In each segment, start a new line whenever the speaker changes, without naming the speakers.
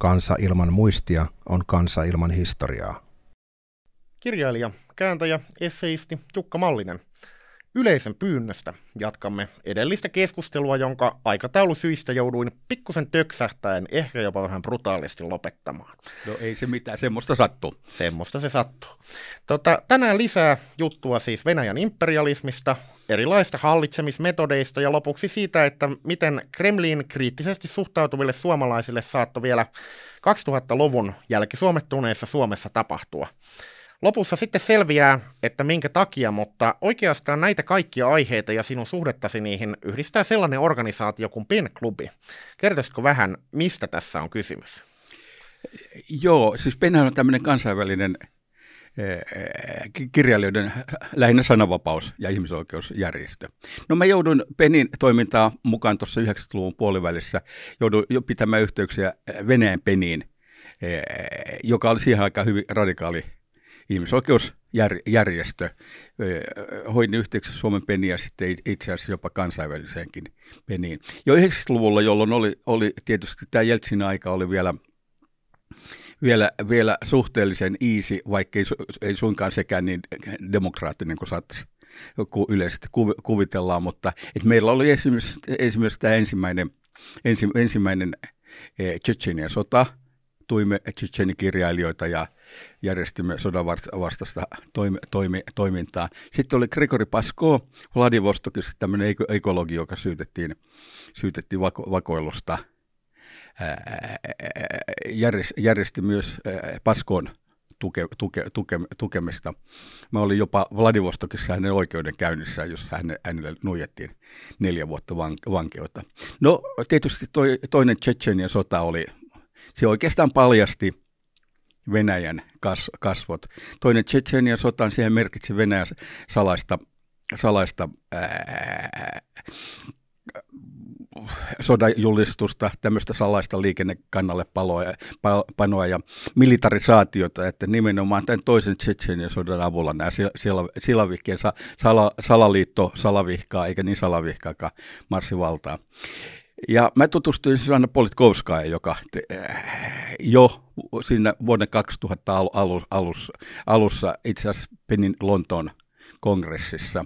Kansa ilman muistia on kansa ilman historiaa. Kirjailija, kääntäjä, esseisti Jukka Mallinen. Yleisen pyynnöstä jatkamme edellistä keskustelua, jonka aikataulusyistä jouduin pikkusen töksähtäen, ehkä jopa vähän brutaalisti lopettamaan. No ei se mitään, semmoista sattuu. Semmoista se sattuu. Tota, tänään lisää juttua siis Venäjän imperialismista, erilaista hallitsemismetodeista ja lopuksi siitä, että miten Kremlin kriittisesti suhtautuville suomalaisille saattoi vielä 2000-luvun jälkisuomettuneessa Suomessa tapahtua. Lopussa sitten selviää, että minkä takia, mutta oikeastaan näitä kaikkia aiheita ja sinun suhdettasi niihin yhdistää sellainen organisaatio kuin Pen Klubi. Kertoisitko vähän,
mistä tässä on kysymys? Joo, siis PEN on tämmöinen kansainvälinen eh, kirjailijoiden lähinnä sananvapaus- ja ihmisoikeusjärjestö. No mä joudun Penin toimintaa mukaan tuossa 90-luvun puolivälissä, joudun jo pitämään yhteyksiä eh, Venäjän Peniin, eh, joka oli siihen aikaan hyvin radikaali ihmisoikeusjärjestö hoidi yhteyksissä Suomen peniä sitten itse asiassa jopa kansainväliseenkin peniin. Jo 90-luvulla, jolloin oli, oli tietysti tämä Jeltsin aika oli vielä vielä, vielä suhteellisen easy, vaikka ei, ei suinkaan sekään niin demokraattinen kuin saattaisi yleisesti kuvitellaan, mutta että meillä oli esimerkiksi, esimerkiksi tämä ensimmäinen, ensi, ensimmäinen e, Tsetsenian sota, tuimme Tsetseni kirjailijoita ja järjestimme sodan vastaista toimi, toimi, toimintaa. Sitten oli Grigori Pasko Vladivostokissa tämmöinen ekologi, joka syytettiin, syytettiin vako, vakoilusta. Järjesti myös Paskoon tuke, tuke, tuke, tukemista. Mä olin jopa Vladivostokissa hänen oikeudenkäynnissä, jos häne, hänelle nuijettiin neljä vuotta vankeutta. No tietysti toi, toinen Tsetsenian sota oli, se oikeastaan paljasti Venäjän kas, kasvot. Toinen Tsetseenia sotaan, siihen merkitsi Venäjän salaista, salaista ää, sodajulistusta, tämmöistä salaista liikennekannalle paloja, panoa ja militarisaatiota, että nimenomaan tämän toisen Tsetsenian sodan avulla nämä silavikkien sala, salaliitto salavihkaa, eikä niin salavihkaakaan marssivaltaa. Ja mä tutustuin Susanna siis Politkovskaan, joka te, äh, jo siinä vuoden 2000 al- alus, alussa itse asiassa Penin Lontoon kongressissa.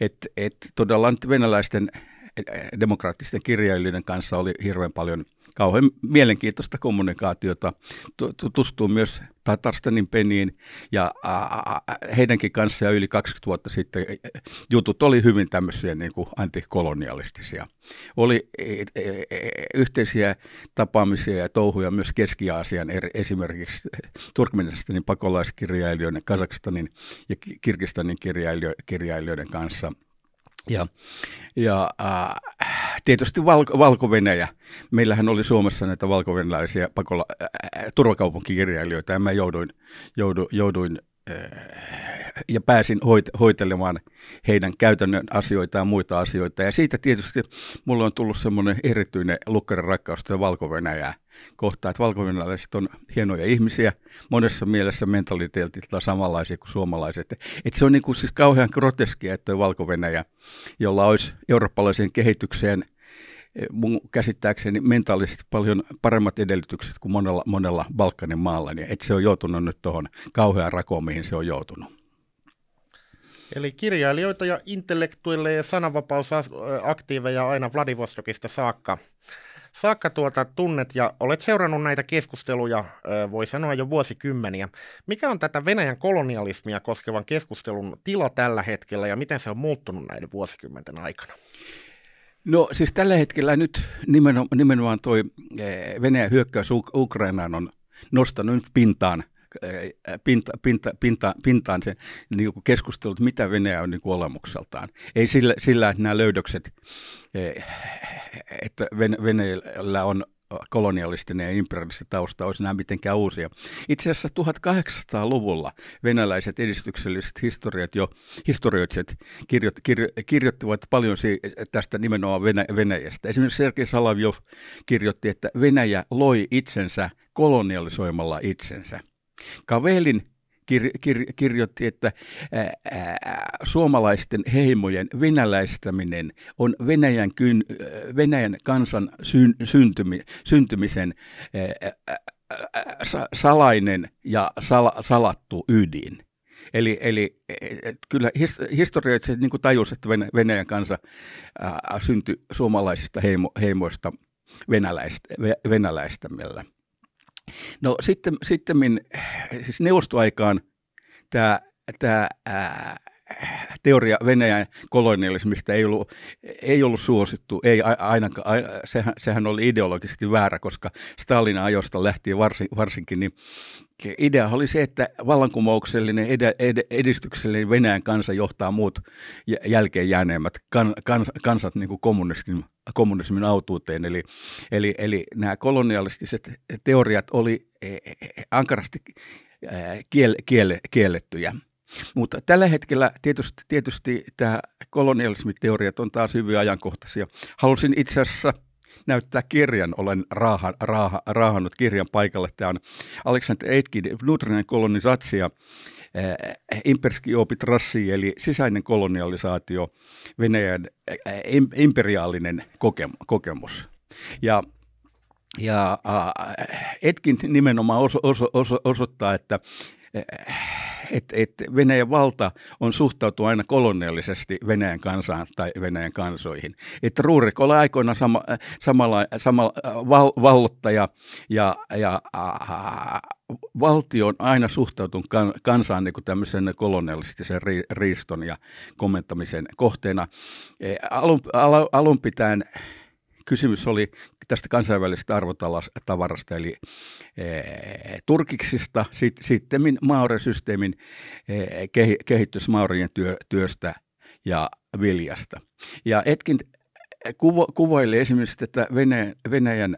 Että et todella venäläisten äh, demokraattisten kirjailijoiden kanssa oli hirveän paljon – kauhean mielenkiintoista kommunikaatiota. Tutustuu myös Tatarstanin peniin ja heidänkin kanssaan yli 20 vuotta sitten e, e, jutut oli hyvin tämmöisiä niin kuin antikolonialistisia. Oli e, yhteisiä tapaamisia ja touhuja myös Keski-Aasian esimerkiksi Turkmenistanin niin pakolaiskirjailijoiden, Kazakstanin ja Kirgistanin kirjailijoiden kanssa – ja, ja äh, tietysti Valko- Valko-Venäjä. Meillähän oli Suomessa näitä valkovenäläisiä pakola- äh, äh, turvakaupunkikirjailijoita ja mä jouduin, joudu, jouduin äh, ja pääsin hoit- hoitelemaan heidän käytännön asioita ja muita asioita. Ja siitä tietysti mulla on tullut semmoinen erityinen lukkarin rakkaus valko kohtaan, että valko on hienoja ihmisiä, monessa mielessä mentaliteetilta samanlaisia kuin suomalaiset. Et se on niinku siis kauhean groteskia, että valko jolla olisi eurooppalaisen kehitykseen eh, – mun käsittääkseni mentaalisesti paljon paremmat edellytykset kuin monella, monella Balkanin maalla, niin et se on joutunut nyt tuohon kauhean rakoon, mihin se on joutunut.
Eli kirjailijoita ja intellektuille ja sananvapausaktiiveja aina Vladivostokista saakka. Saakka tuota tunnet ja olet seurannut näitä keskusteluja, voi sanoa jo vuosikymmeniä. Mikä on tätä Venäjän kolonialismia koskevan keskustelun tila tällä hetkellä ja miten se on muuttunut näiden vuosikymmenten
aikana? No siis tällä hetkellä nyt nimenomaan, nimenomaan toi e, Venäjän hyökkäys Ukrainaan on nostanut pintaan – pinta, pinta, pinta, pintaan sen niin kuin keskustelut, mitä Venäjä on niin kuin olemukseltaan. Ei sillä, sillä, että nämä löydökset, että Venäjällä on kolonialistinen ja imperialistinen tausta olisi nämä mitenkään uusia. Itse asiassa 1800-luvulla venäläiset edistykselliset historiat jo, historioitsijat kirjo, kirjo, kirjoittivat paljon si- tästä nimenomaan Venä- Venäjästä. Esimerkiksi Sergei Salavjov kirjoitti, että Venäjä loi itsensä kolonialisoimalla itsensä. Kavelin kir- kir- kirjoitti, että ää, ää, suomalaisten heimojen venäläistäminen on Venäjän, kyn, Venäjän kansan syn, syntymi, syntymisen ää, ää, sa, salainen ja sal, salattu ydin. Eli, eli e, e, et kyllä historioitsijat niin tajusivat, että Venäjän kansa syntyi suomalaisista heimo, heimoista venäläistä, venäläistämällä. No sitten, sitten siis neuvostoaikaan tämä, tämä ää, teoria Venäjän kolonialismista ei ollut, ei ollut suosittu, ei ainakaan, sehän, sehän oli ideologisesti väärä, koska Stalin ajosta lähtien varsin, varsinkin, niin idea oli se, että vallankumouksellinen edistyksellinen Venäjän kansa johtaa muut jälkeen jääneemmät kan, kan, kansat niin kuin kommunistin, kommunismin autuuteen. Eli, eli, eli nämä kolonialistiset teoriat oli e, e, ankarasti e, kiel, kiel, kiellettyjä. Mutta tällä hetkellä tietysti, tietysti tämä kolonialismiteoriat on taas hyvin ajankohtaisia. Halusin itse asiassa näyttää kirjan. Olen raaha, raaha, raahannut kirjan paikalle. Tämä on Alexander Eitkin, Nutrinen kolonisaatio, äh, Imperski opit rassi, eli sisäinen kolonialisaatio, Venäjän äh, imperiaalinen kokem, kokemus. Ja ja äh, Etkin nimenomaan oso, oso, oso, osoittaa, että äh, että et Venäjän valta on suhtautunut aina koloniaalisesti Venäjän kansaan tai Venäjän kansoihin. Että Ruurik oli aikoina sama, äh, samalla, samalla äh, val, vallottaja ja, ja aha, äh, valtio on aina suhtautunut kan, kansaan niin tämmöisen kolonialistisen ri, riiston ja komentamisen kohteena. E, alun, al, alun pitäen kysymys oli tästä kansainvälisestä arvotavarasta, eli e, turkiksista, sit, sitten maoresysteemin e, eh, kehitys maorien työ, työstä ja viljasta. Ja Etkin eh, kuvo, kuvaili esimerkiksi tätä Venäjän, Venäjän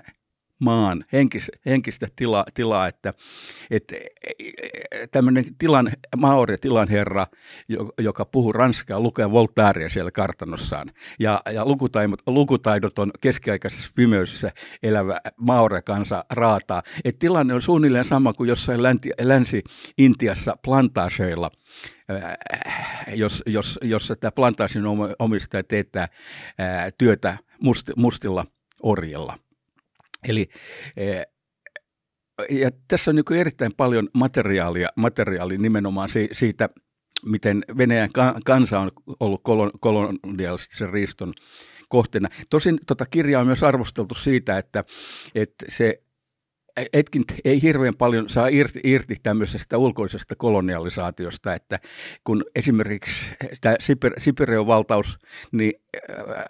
maan henkis, henkistä tila, tilaa, että, että e, e, tämmöinen tilan, Maori tilanherra, joka puhuu ranskaa, lukee Voltairea siellä kartanossaan. Ja, ja lukutaidot, lukutaidot on keskiaikaisessa pimeydessä elävä Maore kansa raataa. Et tilanne on suunnilleen sama kuin jossain länti, Länsi-Intiassa plantaaseilla äh, – jos, jos, jos tämä plantaasin omistaja teettää äh, työtä mustilla orjilla. Eli eh, ja tässä on niin erittäin paljon materiaalia, materiaali nimenomaan siitä, miten Venäjän kansa on ollut kolon, kolonialistisen riiston kohteena. Tosin tota kirjaa on myös arvosteltu siitä, että, että se E-, etkin ei hirveän paljon saa irti, irti tämmöisestä ulkoisesta kolonialisaatiosta, että kun esimerkiksi tämä Siber, Siperion valtaus, niin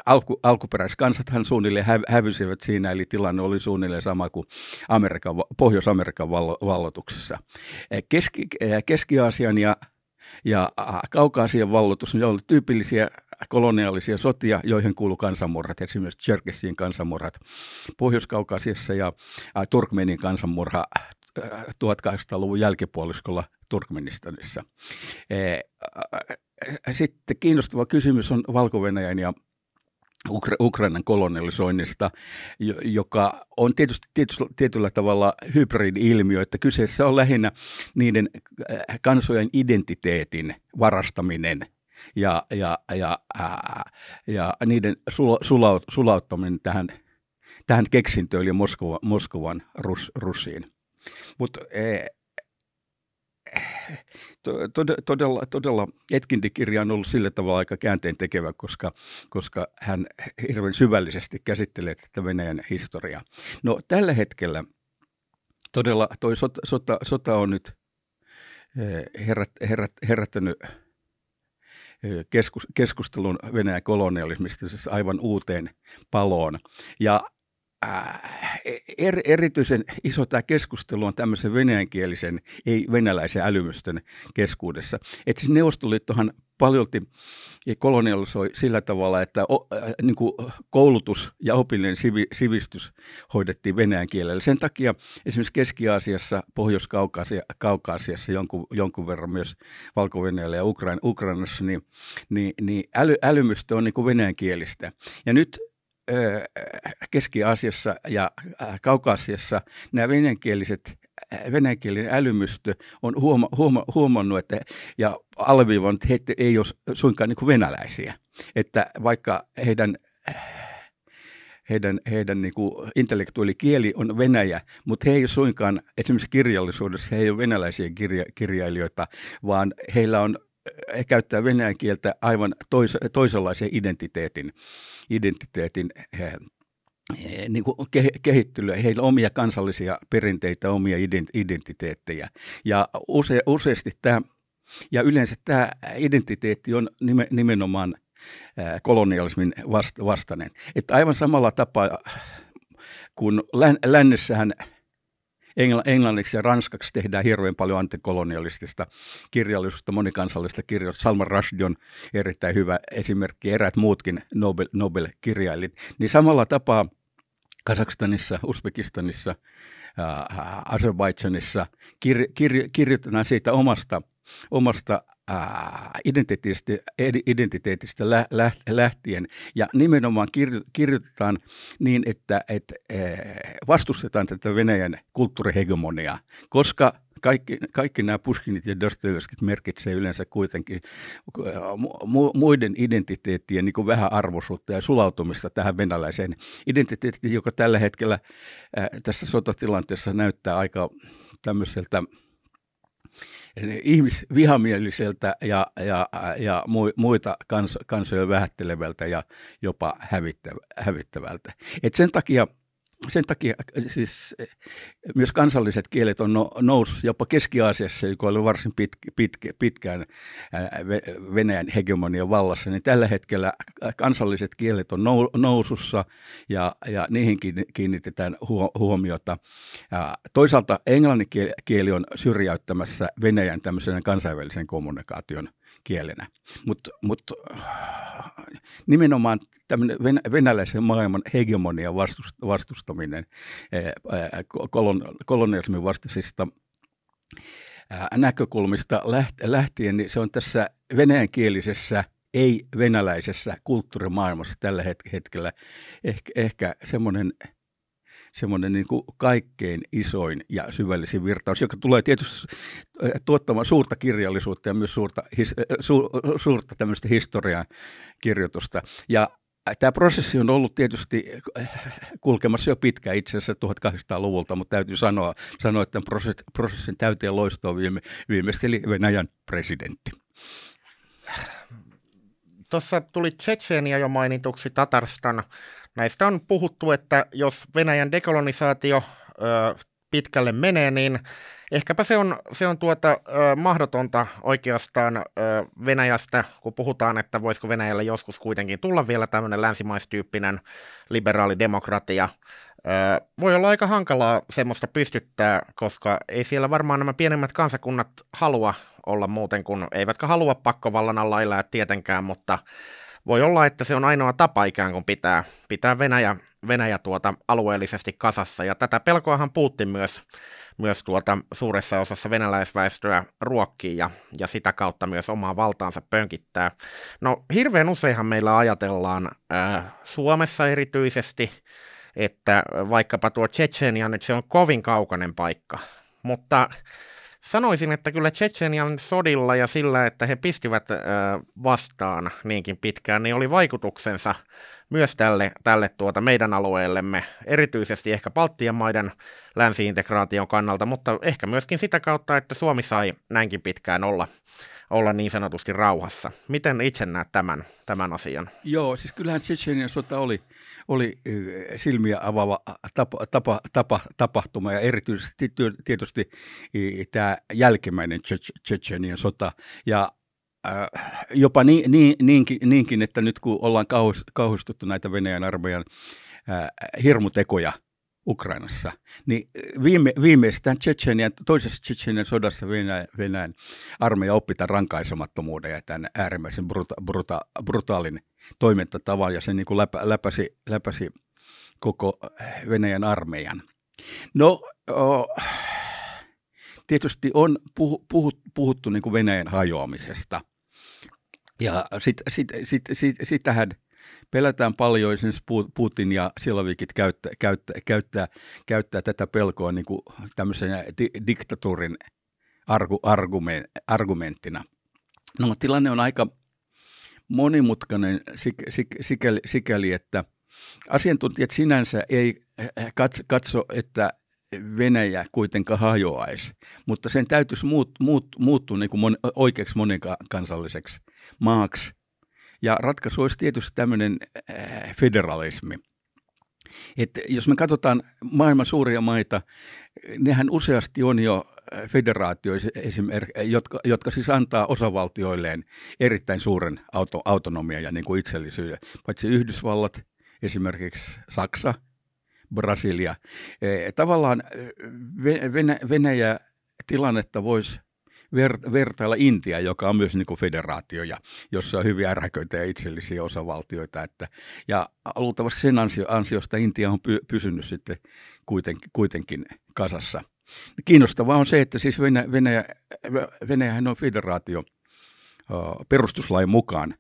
alku, alkuperäiskansathan suunnilleen hä, hävisivät siinä, eli tilanne oli suunnilleen sama kuin Amerikan, Pohjois-Amerikan vallotuksessa. E-, Keski, e-, Keski-Aasian ja ja Kaukaasian vallotus, ne olivat tyypillisiä koloniaalisia sotia, joihin kuuluu kansanmurhat, esimerkiksi Cherkessien kansanmurhat Pohjois-Kaukasiassa ja äh, Turkmenin kansanmurha 1800-luvun äh, jälkipuoliskolla Turkmenistanissa. Äh, sitten kiinnostava kysymys on valko ja Ukrainan kolonialisoinnista, joka on tietysti tietyllä tavalla hybridi-ilmiö, että kyseessä on lähinnä niiden kansojen identiteetin varastaminen ja, ja, ja, ää, ja niiden sulaut, sulauttaminen tähän, tähän keksintöön eli Moskova, Moskovan rus, rusiin. Mutta e, todella, todella Etkintikirja on ollut sillä tavalla aika käänteen tekevä, koska, koska hän hirveän syvällisesti käsittelee tätä Venäjän historiaa. No tällä hetkellä todella toi sota, sota, sota on nyt e, herät, herät, herättänyt keskustelun Venäjän kolonialismista siis aivan uuteen paloon. Ja Äh, e, er, erityisen iso tämä keskustelu on tämmöisen venäjänkielisen, ei venäläisen älymystön keskuudessa. Että siis Neuvostoliittohan paljolti kolonialisoi sillä tavalla, että o, äh, niin kuin koulutus ja opillinen sivi, sivistys hoidettiin venäjän kielellä. Sen takia esimerkiksi Keski-Aasiassa, Pohjois-Kaukaasiassa jonkun, jonkun verran myös valko ja Ukrainassa, niin, niin, niin äly, älymystö on niin kuin venäjänkielistä. Ja nyt Keski-Aasiassa ja Kaukaasiassa nämä venäjänkieliset venäjänkielinen älymystö on huoma, huoma, huomannut että, ja alviivannut, että he ei ole suinkaan niin venäläisiä. Että vaikka heidän heidän, heidän niin kuin intellektuaalikieli on venäjä, mutta he ei ole suinkaan, esimerkiksi kirjallisuudessa, he ei ole venäläisiä kirja, kirjailijoita, vaan heillä on käyttää venäjän kieltä aivan tois, toisenlaisen identiteetin, identiteetin niin kuin kehittelyä, heillä omia kansallisia perinteitä, omia identiteettejä. Ja use, useasti tämä, ja yleensä tämä identiteetti on nimenomaan kolonialismin vastainen. Että aivan samalla tapaa kun lännessähän – engl- englanniksi ja ranskaksi tehdään hirveän paljon antikolonialistista kirjallisuutta, monikansallista kirjallisuutta. Salman Rushdie on erittäin hyvä esimerkki, eräät muutkin Nobel, Nobel-kirjailijat. Niin samalla tapaa Kazakstanissa, Uzbekistanissa, äh, äh, Azerbaidžanissa kir- kir- kirjoitetaan siitä omasta omasta identiteetistä, identiteetistä lähtien. Ja nimenomaan kirjoitetaan niin, että, että vastustetaan tätä Venäjän kulttuurihegemoniaa, koska kaikki, kaikki nämä Puskinit ja Dostojevskit merkitsevät yleensä kuitenkin muiden identiteettien niin vähän arvosuutta ja sulautumista tähän venäläiseen identiteettiin, joka tällä hetkellä tässä sotatilanteessa näyttää aika tämmöiseltä – ihmisvihamieliseltä ja, ja, ja muita kansoja vähättelevältä ja jopa hävittävältä. Et sen takia – sen takia äh, siis eh, myös kansalliset kielet on no-, noussut jopa Keski-Aasiassa, joka oli varsin pitkään äh, Venäjän hegemonian vallassa, niin tällä hetkellä äh, kansalliset kielet on nousussa ja, ja niihin kiinnitetään huomiota. Toisaalta englannin kieli on syrjäyttämässä Venäjän tämmöisen kansainvälisen kommunikaation – kielenä. Mutta mut, nimenomaan tämmöinen venäläisen maailman hegemonia vastustaminen kolon, kolonialismin vastaisista näkökulmista lähtien, niin se on tässä venäjänkielisessä ei-venäläisessä kulttuurimaailmassa tällä hetkellä ehkä, ehkä semmoinen – semmoinen niin kuin kaikkein isoin ja syvällisin virtaus, joka tulee tietysti eh, tuottamaan suurta kirjallisuutta ja myös suurta, his, eh, su, suurta tämmöistä historian kirjoitusta. Ja eh, Tämä prosessi on ollut tietysti kulkemassa jo pitkään itse asiassa 1800-luvulta, mutta täytyy sanoa, sanoa että tämän prosessin täyteen loistoon viime, viimeisteli Venäjän presidentti.
Tuossa tuli Tsetseenia jo mainituksi Tatarstan. Näistä on puhuttu, että jos Venäjän dekolonisaatio ö, pitkälle menee, niin ehkäpä se on, se on tuota, ö, mahdotonta oikeastaan ö, Venäjästä, kun puhutaan, että voisiko Venäjälle joskus kuitenkin tulla vielä tämmöinen länsimaistyyppinen liberaalidemokratia voi olla aika hankalaa semmoista pystyttää, koska ei siellä varmaan nämä pienemmät kansakunnat halua olla muuten kuin, eivätkä halua pakkovallan alla elää tietenkään, mutta voi olla, että se on ainoa tapa ikään kuin pitää, pitää Venäjä, Venäjä tuota alueellisesti kasassa. Ja tätä pelkoahan puutti myös, myös tuota suuressa osassa venäläisväestöä ruokkii ja, ja sitä kautta myös omaa valtaansa pönkittää. No hirveän useinhan meillä ajatellaan ää, Suomessa erityisesti, että vaikkapa tuo Tsetseenia että se on kovin kaukainen paikka. Mutta sanoisin, että kyllä Tsetseenian sodilla ja sillä, että he pistivät vastaan niinkin pitkään, niin oli vaikutuksensa myös tälle, tälle tuota meidän alueellemme, erityisesti ehkä Baltian maiden länsiintegraation kannalta, mutta ehkä myöskin sitä kautta, että Suomi sai näinkin pitkään olla, olla niin sanotusti rauhassa. Miten itse näet tämän, tämän asian?
Joo, siis kyllähän Tsetsenian sota oli, oli silmiä avaava tapa, tapa, tapa, tapahtuma ja erityisesti tietysti tämä jälkimmäinen Tsetsenian sota. Ja Äh, jopa niin, niin, niinkin, niinkin, että nyt kun ollaan kauhistuttu näitä Venäjän armeijan äh, hirmutekoja Ukrainassa, niin äh, viime, viimeistään Tsetsenian, toisessa Tsetsenian sodassa Venäjän, Venäjän armeija oppi tämän rankaisemattomuuden ja tämän äärimmäisen bruta, bruta, brutaalin toimintatavan ja se niin kuin läpä, läpäsi, läpäsi koko Venäjän armeijan. No, oh, tietysti on puhuttu, puhuttu niin kuin Venäjän hajoamisesta – ja sitten sit, sit, sit, sit, sitähän pelätään paljon esimerkiksi Putin ja Silavikit käyttää, käyttää, käyttää, käyttää tätä pelkoa niin kuin tämmöisenä di, diktatuurin argu, argument, argumenttina. No tilanne on aika monimutkainen sik, sik, sikäli, sikäli, että asiantuntijat sinänsä ei eh, eh, katso, että Venäjä kuitenkaan hajoaisi, mutta sen täytyisi muut, muut, muuttua niin kuin mon, oikeaksi monikansalliseksi maaksi. Ja ratkaisu olisi tietysti tämmöinen äh, federalismi. Et jos me katsotaan maailman suuria maita, nehän useasti on jo äh, federaatioissa, jotka, jotka siis antaa osavaltioilleen erittäin suuren auto, autonomian ja niin kuin itsellisyyden. Paitsi Yhdysvallat, esimerkiksi Saksa – Brasilia. E, tavallaan e, Venäjä tilannetta voisi vertailla Intia, joka on myös niin kuin federaatio ja jossa on hyviä ärhäköitä ja itsellisiä osavaltioita. Että, ja luultavasti sen ansiosta Intia on pysynyt sitten kuitenkin, kuitenkin kasassa. Kiinnostavaa on se, että siis Venäjä, Venäjä, Venäjähän on federaatio perustuslain mukaan,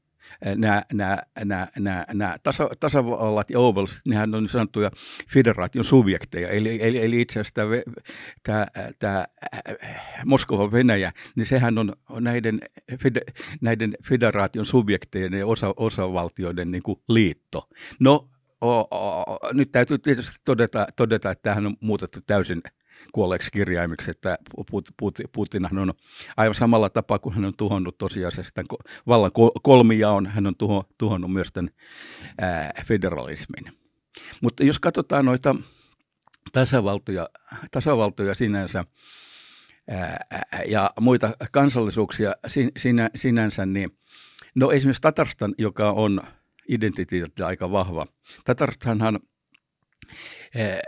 nämä, tasa, tasavallat ja ovalliset, nehän on sanottuja federaation subjekteja, eli, eli, eli itse asiassa tämä, tämä, tämä äh, Moskovan Venäjä, niin sehän on näiden, fede, näiden federaation subjekteiden ja osa, osavaltioiden niin kuin liitto. No, o, o, nyt täytyy tietysti todeta, todeta, että tämähän on muutettu täysin kuolleeksi kirjaimiksi, että Putin on aivan samalla tapaa kuin hän on tuhonnut tosiasiassa tämän vallan kolmijaon, hän on tuhonnut myös tämän federalismin. Mutta jos katsotaan noita tasavaltoja, tasavaltoja sinänsä ja muita kansallisuuksia sinä, sinänsä, niin no esimerkiksi Tatarstan, joka on identiteetti aika vahva. Tatarstanhan – Eh,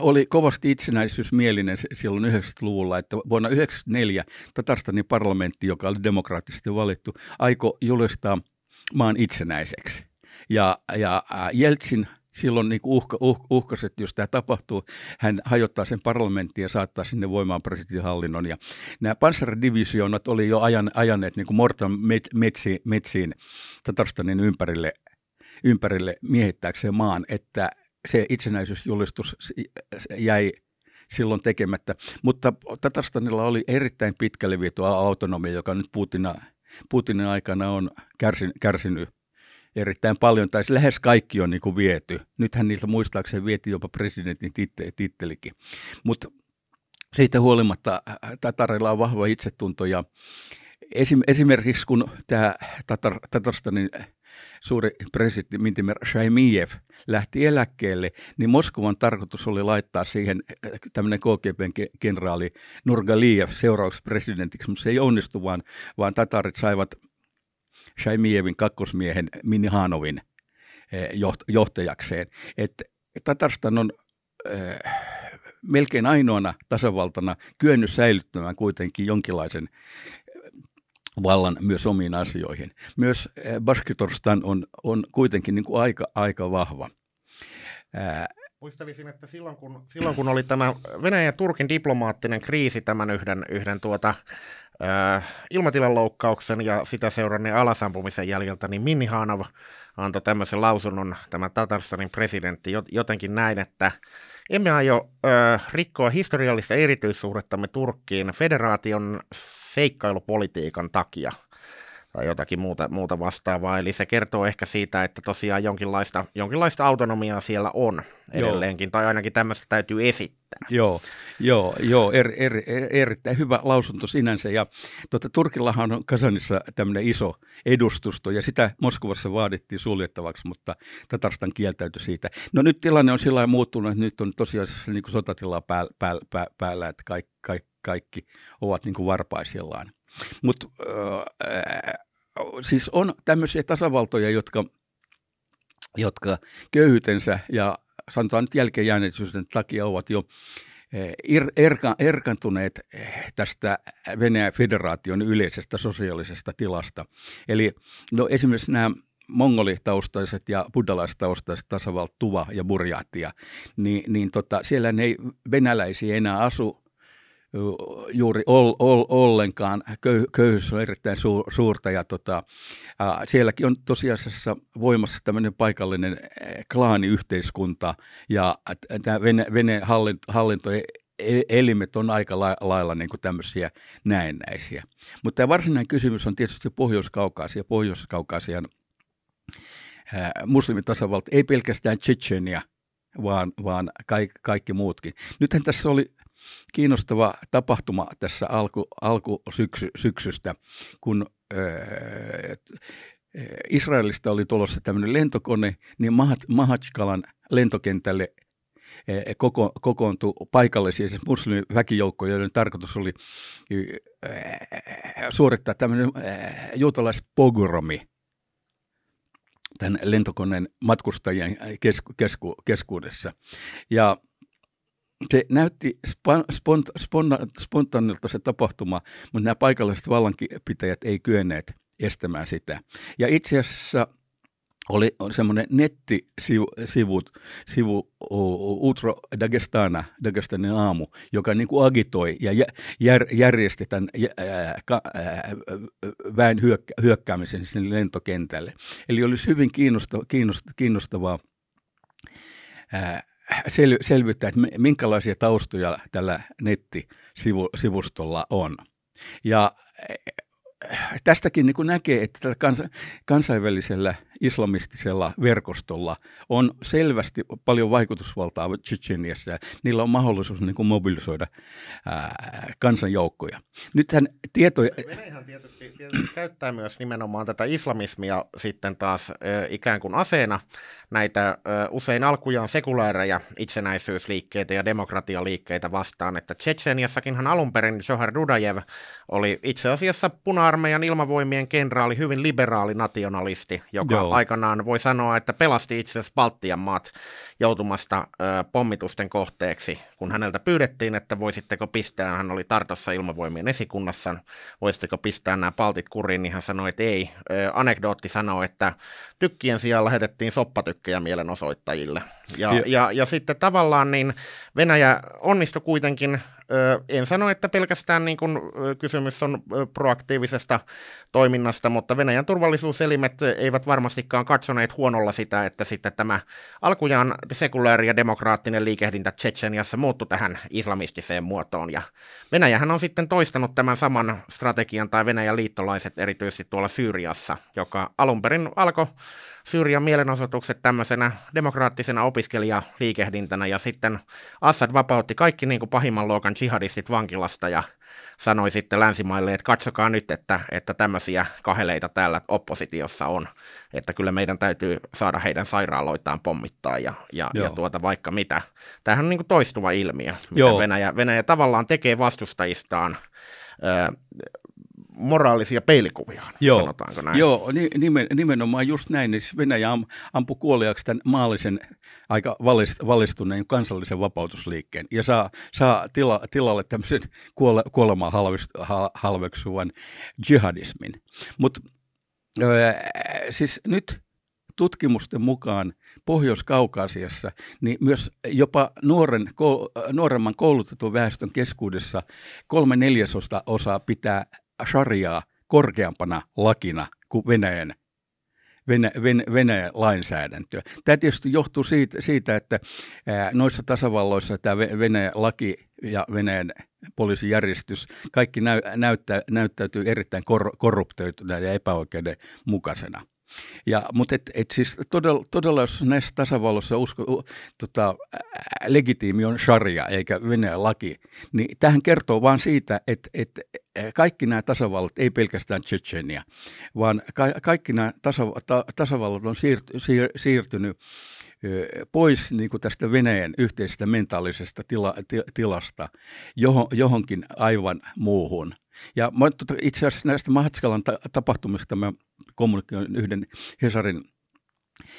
oli kovasti itsenäisyysmielinen silloin 90-luvulla, että vuonna 1994 Tatarstanin parlamentti, joka oli demokraattisesti valittu, aiko julistaa maan itsenäiseksi. Ja, ja Jeltsin silloin niin uhka, uhka, uhkasi, että jos tämä tapahtuu, hän hajottaa sen parlamenttiin ja saattaa sinne voimaan presidentinhallinnon. Ja nämä panssaridivisioonat oli jo ajan, ajaneet niin kuin Mortan met, metsi, metsiin Tatarstanin ympärille, ympärille miehittääkseen maan, että se itsenäisyysjulistus jäi silloin tekemättä. Mutta Tatarstanilla oli erittäin pitkälle vietyä autonomia, joka nyt Putina, Putinin aikana on kärsin, kärsinyt erittäin paljon, tai lähes kaikki on niin kuin viety. Nythän niiltä muistaakseni vieti jopa presidentin tittelikin. Mutta siitä huolimatta Tatarilla on vahva itsetunto ja esim, esimerkiksi kun tämä Tatar, Tatarstanin suuri presidentti Mintimer Shaimiev lähti eläkkeelle, niin Moskovan tarkoitus oli laittaa siihen äh, tämmöinen kgb kenraali Nurgaliyev seuraavaksi presidentiksi, mutta se ei onnistu, vaan, vaan tatarit saivat Shaimievin kakkosmiehen Minihanovin äh, johtajakseen. Et Tatarstan on äh, melkein ainoana tasavaltana kyennyt säilyttämään kuitenkin jonkinlaisen vallan myös omiin asioihin. Myös eh, Baskitorstan on, on kuitenkin niin kuin aika, aika vahva. Ää,
Muistelisin, että silloin kun, silloin kun oli tämä Venäjän ja Turkin diplomaattinen kriisi tämän yhden, yhden tuota, ilmatilan loukkauksen ja sitä seuranneen alasampumisen jäljiltä, niin Hanov antoi tämmöisen lausunnon, tämä Tatarstanin presidentti, jotenkin näin, että emme aio ö, rikkoa historiallista erityissuhdettamme Turkkiin federaation seikkailupolitiikan takia – tai jotakin muuta, muuta vastaavaa. Eli se kertoo ehkä siitä, että tosiaan jonkinlaista, jonkinlaista autonomiaa siellä on edelleenkin, joo. tai ainakin tämmöistä täytyy esittää.
Joo, joo, joo er, er, er, erittäin hyvä lausunto sinänsä. Ja tuota, Turkillahan on Kasanissa tämmöinen iso edustusto, ja sitä Moskovassa vaadittiin suljettavaksi, mutta Tatarstan kieltäytyi siitä. No nyt tilanne on sillä lailla muuttunut, että nyt on tosiaan niin kuin sotatila pää, pää, päällä että kaikki, kaikki, kaikki ovat niin kuin varpaisillaan. Mutta öö, äh, siis on tämmöisiä tasavaltoja, jotka, jotka köyhyytensä ja sanotaan nyt jälkeenjääneisyyden takia ovat jo er, erka, erkantuneet tästä Venäjän federaation yleisestä sosiaalisesta tilasta. Eli no esimerkiksi nämä mongolitaustaiset ja buddhalaistaustaiset tasavalt Tuva ja Burjaatia, niin, niin tota, siellä ne ei venäläisiä enää asu, juuri ol, ol, ollenkaan. Köy, köyhyys on erittäin su, suurta ja tota, ää, sielläkin on tosiasiassa voimassa tämmöinen paikallinen klaaniyhteiskunta ja tämä vene, vene hallinto, hallinto e-, elimet on aika lailla niin kuin tämmöisiä näennäisiä. Mutta tämä varsinainen kysymys on tietysti Pohjois-Kaukaasia, pohjois kaukaasian muslimitasavalta, ei pelkästään Tsetseniä, vaan, vaan kaikki, kaikki muutkin. Nythän tässä oli kiinnostava tapahtuma tässä alku, alkusyksystä, kun öö, öö, Israelista oli tulossa tämmöinen lentokone, niin Mahatskalan lentokentälle öö, koko, kokoontui paikallisia siis muslimiväkijoukkoja, joiden tarkoitus oli öö, suorittaa tämmöinen juutalaispogromi tämän lentokoneen matkustajien äh, kesku, kesku, keskuudessa. Ja se näytti spontaanilta se tapahtuma, mutta nämä paikalliset vallankipitäjät ei kyenneet estämään sitä. Ja itse asiassa oli semmoinen nettisivu, sivu, sivu Utro Dagestana, Dagestanin aamu, joka niin kuin agitoi ja jär, järjesti tämän ää, väen hyökkä, hyökkäämisen sinne lentokentälle. Eli olisi hyvin kiinnostavaa, kiinnostavaa ää, sel, selvittää, että minkälaisia taustoja tällä nettisivustolla on. Ja eh, tästäkin niin näkee, että tällä kans, kansainvälisellä islamistisella verkostolla on selvästi paljon vaikutusvaltaa Tsetseniassa ja niillä on mahdollisuus niin kuin mobilisoida ää, kansanjoukkoja. Nythän tietoja...
Venäjähän tietysti, tietysti käyttää myös nimenomaan tätä islamismia sitten taas ää, eh, ikään kuin aseena näitä ö, usein alkujaan sekulaareja itsenäisyysliikkeitä ja demokratialiikkeitä vastaan. Että Tsetseniassakinhan alun perin Johar Dudajev oli itse asiassa puna-armeijan ilmavoimien kenraali, hyvin liberaali nationalisti, joka Joo. aikanaan voi sanoa, että pelasti itse asiassa Baltian maat joutumasta ö, pommitusten kohteeksi, kun häneltä pyydettiin, että voisitteko pistää, hän oli Tartossa ilmavoimien esikunnassa, voisitteko pistää nämä paltit kuriin, niin hän sanoi, että ei. Ö, anekdootti sanoi, että tykkien sijaan lähetettiin soppatykkejä mielenosoittajille. Ja, ja. ja, ja sitten tavallaan niin Venäjä onnistui kuitenkin en sano, että pelkästään niin kuin kysymys on proaktiivisesta toiminnasta, mutta Venäjän turvallisuuselimet eivät varmastikaan katsoneet huonolla sitä, että sitten tämä alkujaan sekulaari ja demokraattinen liikehdintä Tsetseniassa muuttui tähän islamistiseen muotoon. Ja Venäjähän on sitten toistanut tämän saman strategian tai Venäjän liittolaiset erityisesti tuolla Syyriassa, joka alun perin alkoi Syyrian mielenosoitukset tämmöisenä demokraattisena opiskelijaliikehdintänä ja sitten Assad vapautti kaikki niin kuin pahimman luokan jihadistit vankilasta ja sanoi sitten länsimaille, että katsokaa nyt, että, että tämmöisiä kaheleita täällä oppositiossa on, että kyllä meidän täytyy saada heidän sairaaloitaan pommittaa ja, ja, ja tuota vaikka mitä. Tämähän on niin kuin toistuva ilmiö, mitä Venäjä,
Venäjä tavallaan tekee vastustajistaan
moraalisia peilikuvia, Joo. sanotaanko näin? Joo,
nimen, nimenomaan just näin. Niin Venäjä ampui kuoliaksi tämän maallisen, aika valistuneen kansallisen vapautusliikkeen ja saa, saa tila, tilalle tämmöisen kuole, kuolemaa halveksuvan jihadismin. Mutta öö, siis nyt tutkimusten mukaan Pohjois-Kaukasiassa, niin myös jopa nuoren, nuoremman koulutetun väestön keskuudessa kolme neljäsosta osaa pitää shariaa korkeampana lakina kuin Venäjän Venä, Ven, Venäjän lainsäädäntöä. Tämä tietysti johtuu siitä, siitä että noissa tasavalloissa tämä Venäjän laki ja Venäjän poliisijärjestys, kaikki näyttä, näyttäytyy erittäin kor, korruptoituneena ja epäoikeudenmukaisena. Ja, mutta et, et siis todella, todella, jos näissä tasavallossa usko, tota, legitiimi on sharia eikä Venäjän laki, niin tähän kertoo vain siitä, että, että kaikki nämä tasavallat, ei pelkästään Tsetsenia, vaan ka- kaikki nämä tasa- ta- tasavallat on siirty, siir- siirtynyt pois niin kuin tästä Venäjän yhteisestä mentaalisesta tila, tilasta johon, johonkin aivan muuhun. Ja tota, itse asiassa näistä Mahatskalan ta- tapahtumista mä kommunikoin yhden Hesarin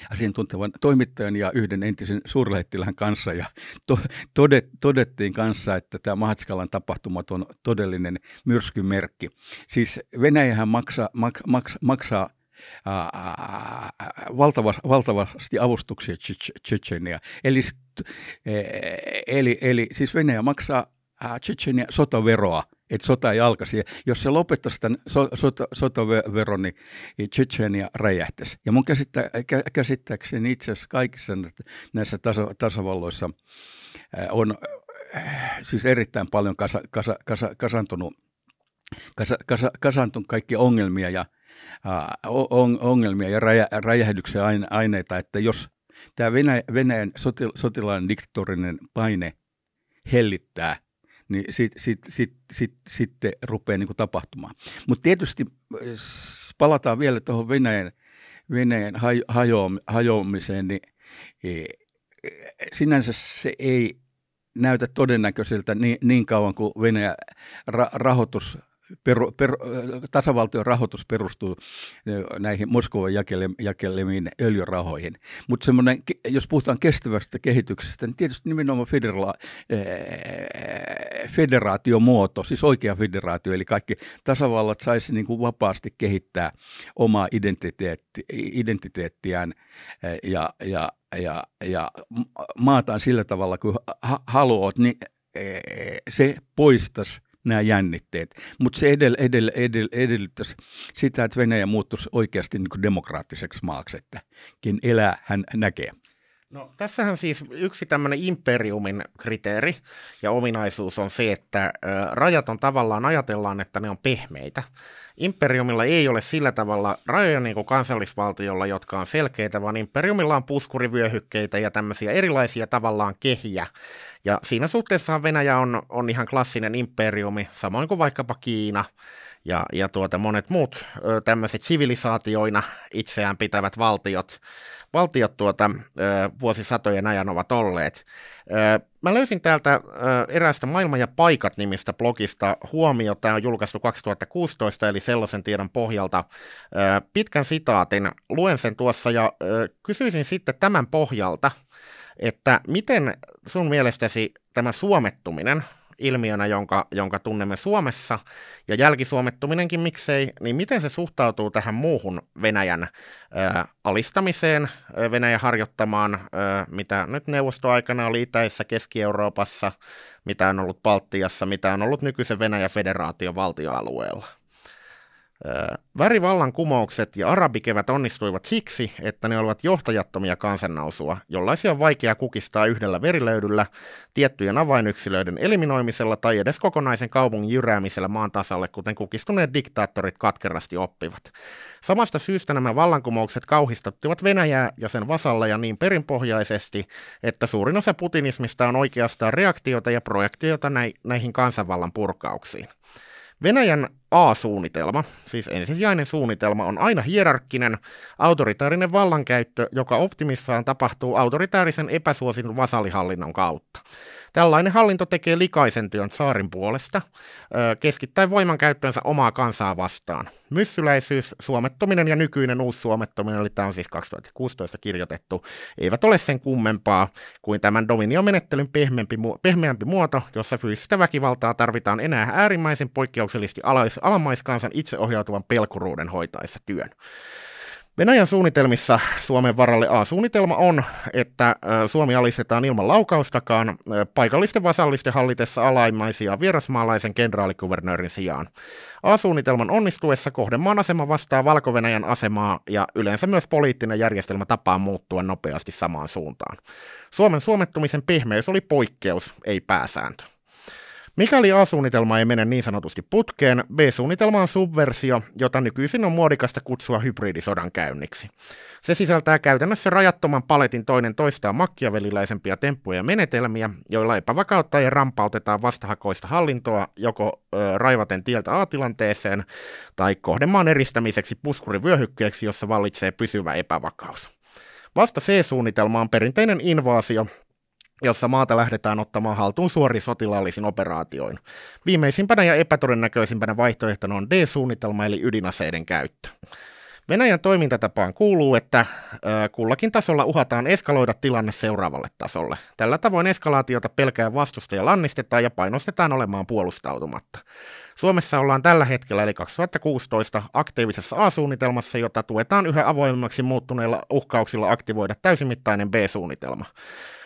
asiantuntevan toimittajan ja yhden entisen suurlähettilän kanssa ja to, todet, todettiin kanssa, että tämä Mahatskalan tapahtumat on todellinen myrskymerkki. Siis Venäjähän maksaa, mak, mak, maksaa valtava, valtavasti avustuksia Tsetseniä. Eli, e, eli, eli siis Venäjä maksaa Tsetseniä sotaveroa, että sota ei alkaisi. Ja jos se lopettaisi tämän so, sota, sotaveron, niin, niin Tsetseniä räjähtäisi. Ja mun käsittä, käsittääkseni itse asiassa kaikissa näissä tasa, tasavalloissa on siis erittäin paljon kasa, kasa, kasa, kasantunut, kasa, kasa, kasantunut kaikki ongelmia ja – ongelmia ja räjähdyksen aineita, että jos tämä Venäjän sotilaan diktatorinen paine hellittää, niin sitten sit, sit, sit, sit, sit rupeaa niin tapahtumaan. Mutta tietysti palataan vielä tuohon Venäjän, Venäjän hajoamiseen, niin e, sinänsä se ei näytä todennäköiseltä niin, niin kauan kuin Venäjä ra- rahoitus peru, per, tasavaltion rahoitus perustuu näihin Moskovan jakelemiin öljyrahoihin. Mutta semmoinen, jos puhutaan kestävästä kehityksestä, niin tietysti nimenomaan federa, federaatiomuoto, siis oikea federaatio, eli kaikki tasavallat saisi niin kuin vapaasti kehittää omaa identiteetti, identiteettiään ja, ja ja, ja maataan sillä tavalla kuin haluat, niin se poistaisi nämä jännitteet. Mutta se edel, edel, edel, edellyttäisi sitä, että Venäjä muuttuisi oikeasti niin kuin demokraattiseksi maaksi, että ken elää hän näkee.
No, tässähän siis yksi tämmöinen imperiumin kriteeri ja ominaisuus on se, että rajat on tavallaan, ajatellaan, että ne on pehmeitä. Imperiumilla ei ole sillä tavalla rajoja niin kuin kansallisvaltiolla, jotka on selkeitä, vaan imperiumilla on puskurivyöhykkeitä ja tämmöisiä erilaisia tavallaan kehiä. Ja siinä suhteessa Venäjä on, on ihan klassinen imperiumi, samoin kuin vaikkapa Kiina – ja, ja tuota, monet muut tämmöiset sivilisaatioina itseään pitävät valtiot, valtiot tuota, ö, vuosisatojen ajan ovat olleet. Ö, mä löysin täältä eräästä Maailma ja paikat nimistä blogista huomio, tämä on julkaistu 2016, eli sellaisen tiedon pohjalta ö, pitkän sitaatin, luen sen tuossa ja ö, kysyisin sitten tämän pohjalta, että miten sun mielestäsi tämä suomettuminen – ilmiönä, jonka, jonka tunnemme Suomessa, ja jälkisuomettuminenkin miksei, niin miten se suhtautuu tähän muuhun Venäjän ö, alistamiseen, Venäjän harjoittamaan, ö, mitä nyt neuvostoaikana oli Itäessä, Keski-Euroopassa, mitä on ollut Baltiassa, mitä on ollut nykyisen Venäjän federaation valtioalueella? Värivallankumoukset ja arabikevät onnistuivat siksi, että ne olivat johtajattomia kansannousua, jollaisia on vaikea kukistaa yhdellä verilöydyllä, tiettyjen avainyksilöiden eliminoimisella tai edes kokonaisen kaupungin jyräämisellä maan tasalle, kuten kukistuneet diktaattorit katkerasti oppivat. Samasta syystä nämä vallankumoukset kauhistuttivat Venäjää ja sen vasalleja niin perinpohjaisesti, että suurin osa putinismista on oikeastaan reaktiota ja projektiota näihin kansanvallan purkauksiin. Venäjän A-suunnitelma, siis ensisijainen suunnitelma, on aina hierarkkinen autoritaarinen vallankäyttö, joka optimissaan tapahtuu autoritaarisen epäsuosin vasalihallinnon kautta. Tällainen hallinto tekee likaisen työn saarin puolesta, keskittäen voimankäyttöönsä omaa kansaa vastaan. Myssyläisyys, suomettominen ja nykyinen uussuomettominen, eli tämä on siis 2016 kirjoitettu, eivät ole sen kummempaa kuin tämän dominiomenettelyn pehmeämpi, pehmeämpi muoto, jossa fyysistä väkivaltaa tarvitaan enää äärimmäisen poikkeuksellisesti alais, alamaiskansan itseohjautuvan pelkuruuden hoitaessa työn. Venäjän suunnitelmissa Suomen varalle A-suunnitelma on, että Suomi alistetaan ilman laukaustakaan paikallisten vasallisten hallitessa alaimaisia vierasmaalaisen kenraalikuvernöörin sijaan. A-suunnitelman onnistuessa kohdemaan asema vastaa valko asemaa ja yleensä myös poliittinen järjestelmä tapaa muuttua nopeasti samaan suuntaan. Suomen suomettumisen pehmeys oli poikkeus, ei pääsääntö. Mikäli A-suunnitelma ei mene niin sanotusti putkeen, B-suunnitelma on subversio, jota nykyisin on muodikasta kutsua hybridisodan käynniksi. Se sisältää käytännössä rajattoman paletin toinen toistaan makkiavelilaisempia temppuja ja menetelmiä, joilla epävakautta ja rampautetaan vastahakoista hallintoa joko ö, raivaten tieltä A-tilanteeseen tai kohdemaan eristämiseksi puskurivyöhykkeeksi, jossa vallitsee pysyvä epävakaus. Vasta C-suunnitelma on perinteinen invaasio, jossa maata lähdetään ottamaan haltuun suorin sotilaallisin operaatioin. Viimeisimpänä ja epätodennäköisimpänä vaihtoehtona on D-suunnitelma eli ydinaseiden käyttö. Venäjän toimintatapaan kuuluu, että kullakin tasolla uhataan eskaloida tilanne seuraavalle tasolle. Tällä tavoin eskalaatiota pelkää vastustaja lannistetaan ja painostetaan olemaan puolustautumatta. Suomessa ollaan tällä hetkellä eli 2016 aktiivisessa A-suunnitelmassa, jota tuetaan yhä avoimemmaksi muuttuneilla uhkauksilla aktivoida täysimittainen B-suunnitelma.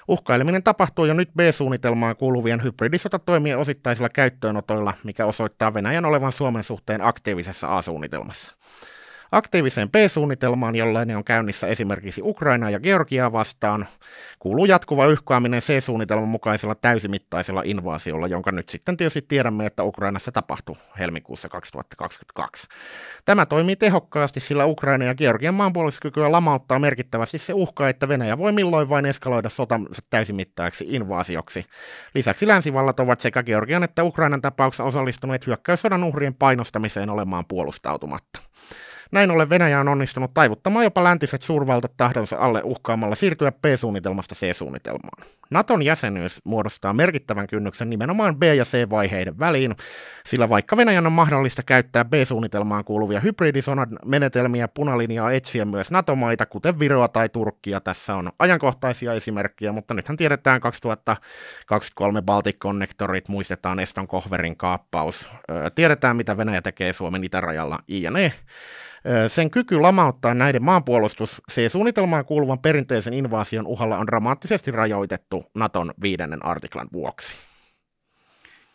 Uhkaileminen tapahtuu jo nyt B-suunnitelmaan kuuluvien hybridisotatoimien osittaisilla käyttöönotoilla, mikä osoittaa Venäjän olevan Suomen suhteen aktiivisessa A-suunnitelmassa. Aktiiviseen P-suunnitelmaan, jollainen on käynnissä esimerkiksi Ukrainaa ja Georgiaa vastaan, kuuluu jatkuva yhkaaminen C-suunnitelman mukaisella täysimittaisella invaasiolla, jonka nyt sitten tietysti tiedämme, että Ukrainassa tapahtui helmikuussa 2022. Tämä toimii tehokkaasti, sillä Ukraina ja Georgian maanpuolustuskykyä lamauttaa merkittävästi se uhka, että Venäjä voi milloin vain eskaloida sotansa täysimittaiseksi invaasioksi. Lisäksi länsivallat ovat sekä Georgian että Ukrainan tapauksessa osallistuneet hyökkäyssodan uhrien painostamiseen olemaan puolustautumatta. Näin ollen Venäjä on onnistunut taivuttamaan jopa läntiset suurvaltat tahdonsa alle uhkaamalla siirtyä B-suunnitelmasta C-suunnitelmaan. Naton jäsenyys muodostaa merkittävän kynnyksen nimenomaan B- ja C-vaiheiden väliin, sillä vaikka Venäjän on mahdollista käyttää B-suunnitelmaan kuuluvia hybridisonan menetelmiä punalinjaa etsiä myös NATO-maita, kuten Viroa tai Turkkia, tässä on ajankohtaisia esimerkkejä, mutta nythän tiedetään 2023 Baltic Connectorit, muistetaan Eston Kohverin kaappaus, tiedetään mitä Venäjä tekee Suomen itärajalla, jne. Sen kyky lamauttaa näiden maanpuolustus C-suunnitelmaan kuuluvan perinteisen invaasion uhalla on dramaattisesti rajoitettu Naton viidennen artiklan vuoksi.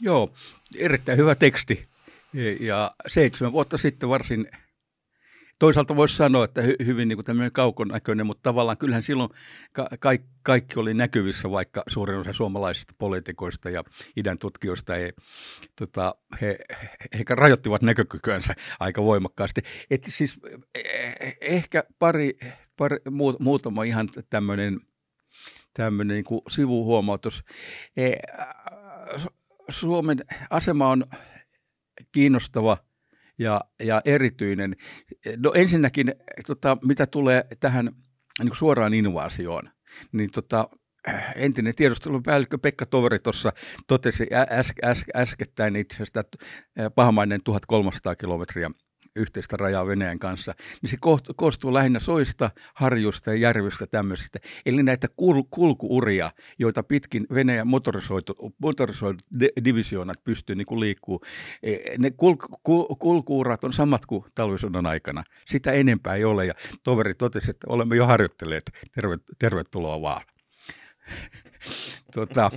Joo, erittäin hyvä teksti. Ja seitsemän vuotta sitten varsin toisaalta voisi sanoa, että hy, hyvin niin kuin tämmöinen kaukonäköinen, mutta tavallaan kyllähän silloin ka- kaikki, kaikki oli näkyvissä, vaikka suurin osa suomalaisista poliitikoista ja idän tutkijoista ei, tota, he, he rajoittivat näkökykyänsä aika voimakkaasti. Et siis eh, ehkä pari, pari muut, muutama ihan tämmöinen tämmöinen niin kuin sivuhuomautus. Eh, Suomen asema on kiinnostava – ja erityinen. No ensinnäkin, tota, mitä tulee tähän niin suoraan invasioon, niin tota, entinen tiedustelupäällikkö Pekka Toveri tuossa totesi äs, äs, äskettäin itse asiassa pahamainen 1300 kilometriä yhteistä rajaa Venäjän kanssa, niin se koostuu lähinnä soista, harjusta ja järvistä tämmöisistä. Eli näitä kul- kulkuuria, joita pitkin Venäjän motorisoitu, motorisoitu divisioonat pystyy niin liikkuu. E, ne kul- kul- kulkuurat on samat kuin talvisodan aikana. Sitä enempää ei ole. Ja toveri totesi, että olemme jo harjoitteleet. tervetuloa vaan. tota,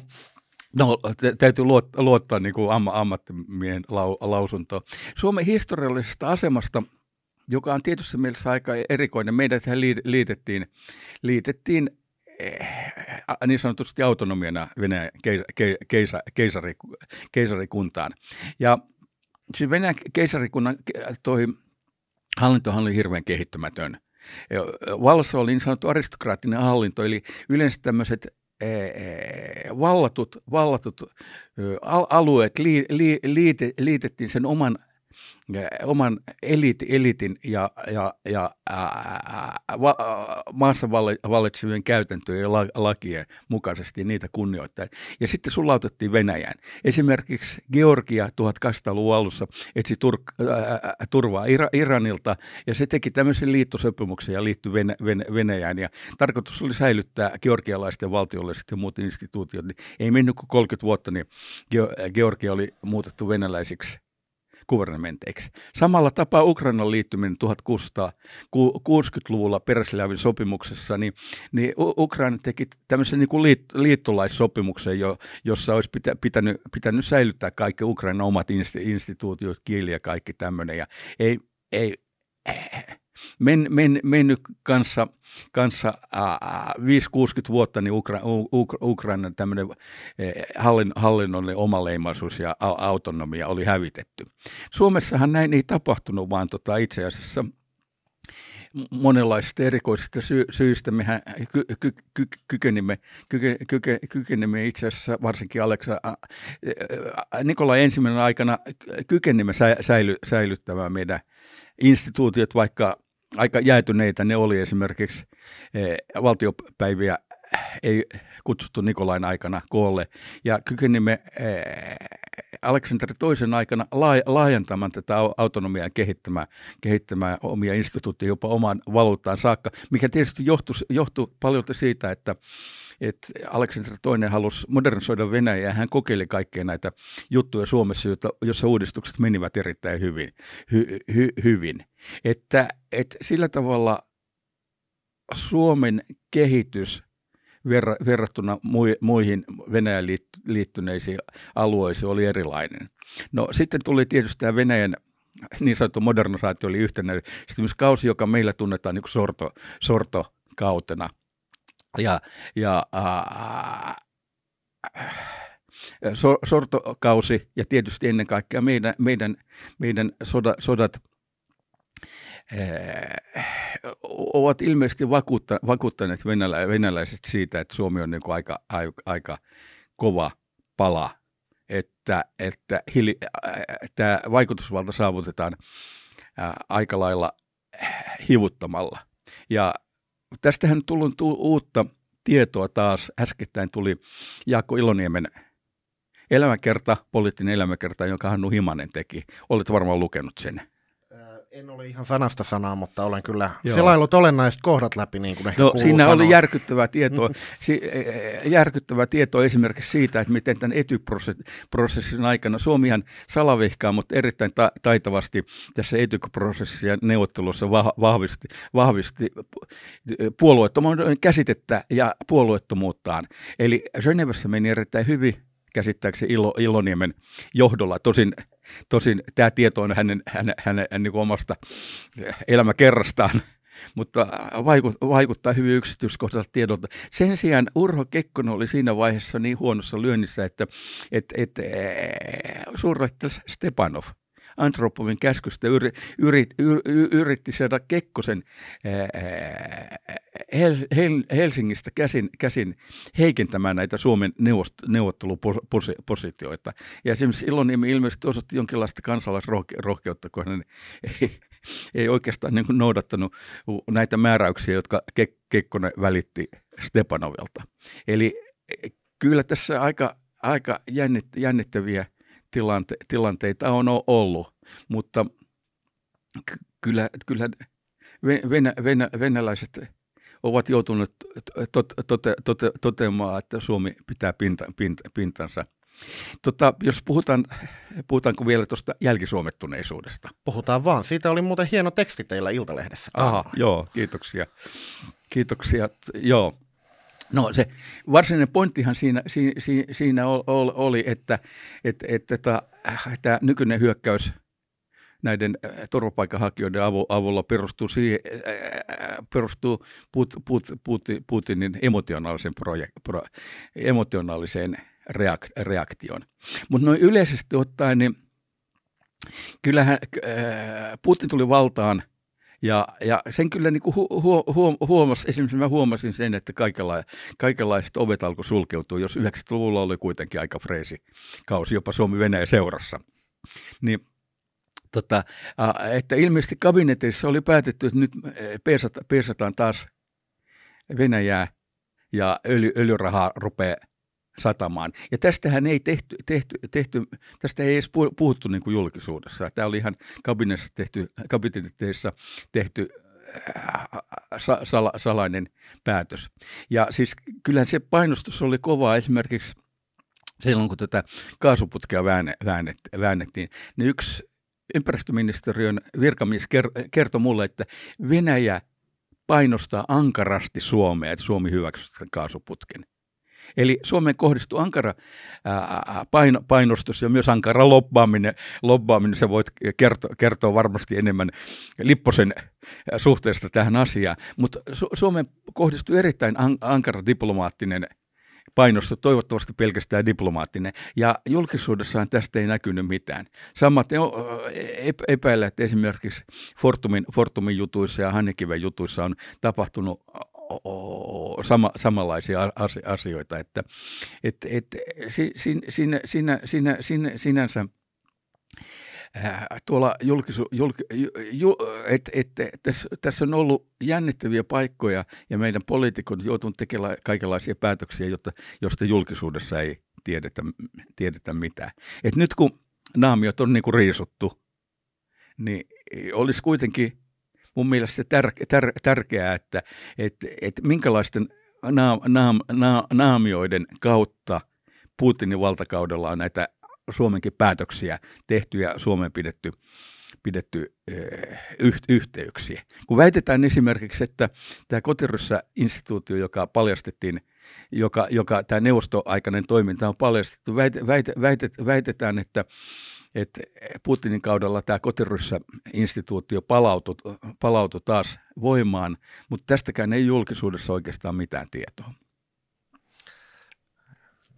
No täytyy luottaa, luottaa niin kuin amma, ammattimien lau, lausuntoon. Suomen historiallisesta asemasta, joka on tietyssä mielessä aika erikoinen, meidät liitettiin, liitettiin eh, niin sanotusti autonomiana Venäjän keisa, keisa, keisarikuntaan. Ja siis Venäjän keisarikunnan toi hallintohan oli hirveän kehittymätön. E, Valso oli niin sanottu aristokraattinen hallinto, eli yleensä tämmöiset vallatut, vallatut alueet liitettiin sen oman oman elit, elitin ja, ja, ja ää, va, maassa vallitsevien käytäntöjen ja la, lakien mukaisesti niitä kunnioittain. Ja sitten sulautettiin Venäjään. Esimerkiksi Georgia 1800-luvun alussa etsi tur, ää, turvaa Ira, Iranilta ja se teki tämmöisen liittosopimuksen ja liittyi Venä, Venä, Venäjään. Ja tarkoitus oli säilyttää georgialaisten valtiolliset ja muut instituutiot. Niin ei mennyt kuin 30 vuotta, niin Georgia oli muutettu venäläisiksi Kuvernementeiksi. Samalla tapaa Ukrainan liittyminen 1660-luvulla Persljavin sopimuksessa, niin, niin Ukraina teki tämmöisen niin kuin liit, liittolaissopimuksen, jo, jossa olisi pitä, pitänyt, pitänyt säilyttää kaikki Ukrainan omat instituutiot, kieli ja kaikki tämmöinen. Ja ei, ei, men, men, mennyt kanssa, kanssa äh, 5-60 vuotta niin Ukra, Ukra, Ukrainan tämmöinen eh, hallin, hallinnollinen omaleimaisuus ja autonomia oli hävitetty. Suomessahan näin ei tapahtunut, vaan tota, itse asiassa – monenlaisista erikoisista sy- syistä. Mehän ky- ky- ky- kykenimme, ky- ky- kykenimme itse asiassa varsinkin Aleksa, ä- ä- Nikola ensimmäinen aikana kykenimme sä- säily- säilyttämään meidän instituutiot, vaikka aika jäätyneitä ne oli esimerkiksi äh, valtiopäiviä ei kutsuttu Nikolain aikana koolle. Ja kykenimme e, Aleksanteri toisen aikana laajentamaan tätä autonomiaa kehittämään, kehittämään omia instituutteja jopa oman valuuttaan saakka, mikä tietysti johtui, johtui paljon siitä, että, että Aleksanteri toinen halusi modernisoida Venäjää ja hän kokeili kaikkea näitä juttuja Suomessa, joita, jossa uudistukset menivät erittäin hyvin. Hy, hy, hyvin. Että, että sillä tavalla Suomen kehitys – verra, verrattuna muihin Venäjän liittyneisiin alueisiin oli erilainen. No sitten tuli tietysti tämä Venäjän niin sanottu modernisaatio oli yhtenä kausi, joka meillä tunnetaan niin sorto, sortokautena. Ja, ja äh, sortokausi ja tietysti ennen kaikkea meidän, meidän, meidän soda, sodat – Öö, ovat ilmeisesti vakuutta, vakuuttaneet venälä, venäläiset siitä, että Suomi on niin kuin aika, aika, aika kova pala, että, että hili, äh, tämä vaikutusvalta saavutetaan äh, aika lailla hivuttamalla. Ja tästähän on tullut uutta tietoa taas. Äskettäin tuli Jaakko Iloniemen elämäkerta, poliittinen elämäkerta, jonka Hannu Himanen teki. Olet varmaan lukenut sen.
En ole ihan sanasta
sanaa, mutta olen kyllä Joo.
selailut olennaiset kohdat läpi, niin kuin ehkä no, siinä sanoa. oli
järkyttävää tietoa, si- eh, järkyttävää tietoa esimerkiksi siitä, että miten tämän etyprosessin aikana, Suomihan salavihkaa, mutta erittäin ta- taitavasti tässä etyprosessissa ja neuvottelussa va- vahvisti, vahvisti puolueettomuuden käsitettä ja puolueettomuuttaan. Eli Genevessä meni erittäin hyvin, käsittääkseni Ilo, Iloniemen johdolla. Tosin, tosin tämä tieto on hänen, hänen, hänen, hänen niin omasta elämäkerrastaan, mutta vaikut, vaikuttaa hyvin yksityiskohtaiselta tiedolta. Sen sijaan Urho Kekkonen oli siinä vaiheessa niin huonossa lyönnissä, että, että, että Stepanov – Antropovin käskystä yri, yri, yri, yritti saada Kekkosen ää, Helsingistä käsin, käsin heikentämään näitä Suomen neuvost, neuvottelupositioita. Ja esimerkiksi Iloniemi ilmeisesti osoitti jonkinlaista kansalaisrohkeutta, kun hän ei, ei oikeastaan niin noudattanut näitä määräyksiä, jotka Kek, Kekkonen välitti Stepanovelta. Eli e, kyllä tässä aika, aika jännittäviä tilante, tilanteita on ollut, mutta kyllä, kyllä venä, venä, venäläiset ovat joutuneet tot, tot, tot, toteamaan, että Suomi pitää pinta, pinta, pintansa. Tota, jos puhutaan, puhutaanko vielä tuosta jälkisuomettuneisuudesta?
Puhutaan vaan. Siitä oli muuten hieno teksti teillä Iltalehdessä.
Aha, joo, kiitoksia. Kiitoksia, joo. No se varsinainen pointtihan siinä, siinä, siinä oli, että, että, että tota, äh, että tämä nykyinen hyökkäys näiden äh, turvapaikanhakijoiden avulla perustuu, siihen, äh, perustuu Put, Put, Put, Putinin emotionaaliseen, projek, pro, emotionaaliseen reak, reaktioon. Mutta noin yleisesti ottaen, niin kyllähän Putin tuli valtaan – ja, ja sen kyllä niin kuin hu, hu, hu, huomas, esimerkiksi mä huomasin sen, että kaikenla, kaikenlaiset ovet alkoi sulkeutua, jos 90-luvulla oli kuitenkin aika freesi kausi jopa Suomi-Venäjä seurassa. Niin tota, että ilmeisesti kabineteissa oli päätetty, että nyt eh, peesataan taas Venäjää ja öljy, öljyrahaa rupeaa satamaan. Ja tästähän ei tehty, tehty, tehty tästä ei edes puhuttu niin kuin julkisuudessa. Tämä oli ihan kabinetissa tehty, kabinetissa tehty äh, sala, salainen päätös. Ja siis kyllähän se painostus oli kovaa esimerkiksi silloin, kun tätä kaasuputkea väännettiin. Niin yksi ympäristöministeriön virkamies kertoi mulle, että Venäjä painostaa ankarasti Suomea, että Suomi hyväksyy sen kaasuputken. Eli Suomeen kohdistuu ankara painostus ja myös ankara lobbaaminen. lobbaaminen. Sä voit kertoa, varmasti enemmän Lipposen suhteesta tähän asiaan. Mutta Suomeen kohdistuu erittäin ankara diplomaattinen painostus, toivottavasti pelkästään diplomaattinen. Ja julkisuudessaan tästä ei näkynyt mitään. Samat epäillä, että esimerkiksi Fortumin, Fortumin jutuissa ja Hannekiven jutuissa on tapahtunut sama, samanlaisia asioita, että et, et, sin, sin, sinä, sinä, sinä, sinä, sinänsä äh, tuolla julkisu, julk, ju, et, et, tässä, tässä on ollut jännittäviä paikkoja ja meidän poliitikot joutunut tekemään kaikenlaisia päätöksiä, jotta, josta julkisuudessa ei tiedetä, tiedetä mitään. Et nyt kun naamiot on niinku riisuttu, niin olisi kuitenkin mun mielestä tär, tär, tärkeää, että et, et minkälaisten naam, naam, naam, naamioiden kautta Putinin valtakaudella on näitä Suomenkin päätöksiä tehty ja Suomen pidetty, pidetty eh, yh, yhteyksiä. Kun väitetään esimerkiksi, että tämä kotiryssä instituutio, joka paljastettiin joka, joka tämä neuvostoaikainen toiminta on paljastettu. Väite, väite, väite, väitetään, että että Putinin kaudella tämä kotiryssä instituutio palautui, palautui taas voimaan, mutta tästäkään ei julkisuudessa oikeastaan mitään tietoa.